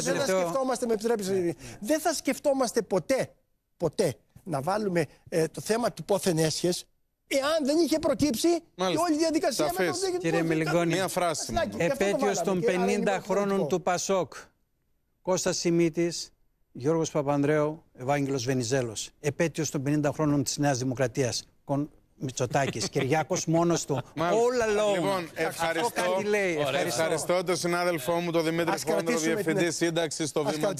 δεν σκεφτόμαστε, με ναι. δεν θα σκεφτόμαστε ποτέ, ποτέ να βάλουμε ε, το θέμα του πόθεν εάν δεν είχε προκύψει Μάλιστα. όλη η διαδικασία με τον Κύριε μία φράση. Επέτειος των 50 χρόνων του Πασόκ. Κώστας Σιμίτης, Γιώργος Παπανδρέου, Ευάγγελος Βενιζέλος. Επέτειος των 50 χρόνων της Νέας Δημοκρατίας. Μητσοτάκης, Κυριάκος μόνος του. Όλα λόγω. Λοιπόν, ευχαριστώ, ευχαριστώ. τον συνάδελφό μου, τον Δημήτρη Κόντρο, διευθυντή σύνταξη στο Βήμα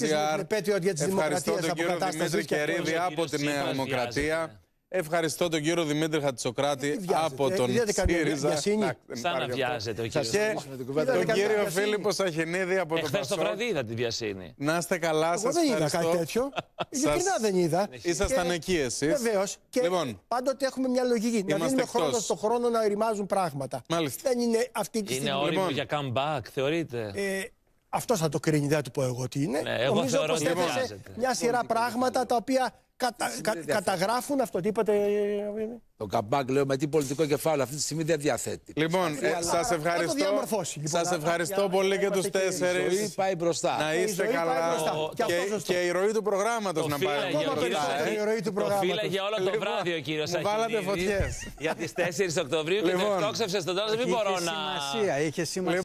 Ευχαριστώ τον κύριο Δημήτρη Κερίδη από τη Νέα Δημοκρατία. Ευχαριστώ τον κύριο Δημήτρη Χατσοκράτη ε, από ε, τον ΣΥΡΙΖΑ. Σαν να βιάζεται ο κύριος. Και τον κύριο Φίλιππο Σαχινίδη από τον Πασόκ. το βράδυ είδα τη βιασύνη. Να είστε καλά, σα ευχαριστώ. Δεν είδα κάτι τέτοιο. Ειλικρινά δεν είδα. Ήσασταν εκεί εσείς. Βεβαίως. Και λοιπόν. πάντοτε έχουμε μια λογική. Να δίνουμε χρόνο στον χρόνο να ερημάζουν πράγματα. Δεν είναι αυτή τη στιγμή. Είναι όριμο λοιπόν. για comeback, θεωρείτε. Ε, αυτό θα το κρίνει, δεν θα του πω εγώ τι είναι. Ναι, Νομίζω πω μια σειρά πράγματα τα οποία κατα, κα, καταγράφουν αυτό. Τι είπατε. Το καμπάκ λέω με τι πολιτικό κεφάλαιο αυτή τη στιγμή δεν διαθέτει. Λοιπόν, ε, σα ευχαριστώ. Λοιπόν, ευχαριστώ πολύ για, και του τέσσερις. Η ζωή πάει μπροστά. Να είστε καλά. και, και, η ροή του προγράμματος να πάει μπροστά. Η ροή του προγράμματο. όλο το λοιπόν, βράδυ ο κύριος Σάκη. Βάλατε φωτιές. Για τις 4 Οκτωβρίου και δεν τόξευσε τον Δεν μπορώ να. Είχε σημασία.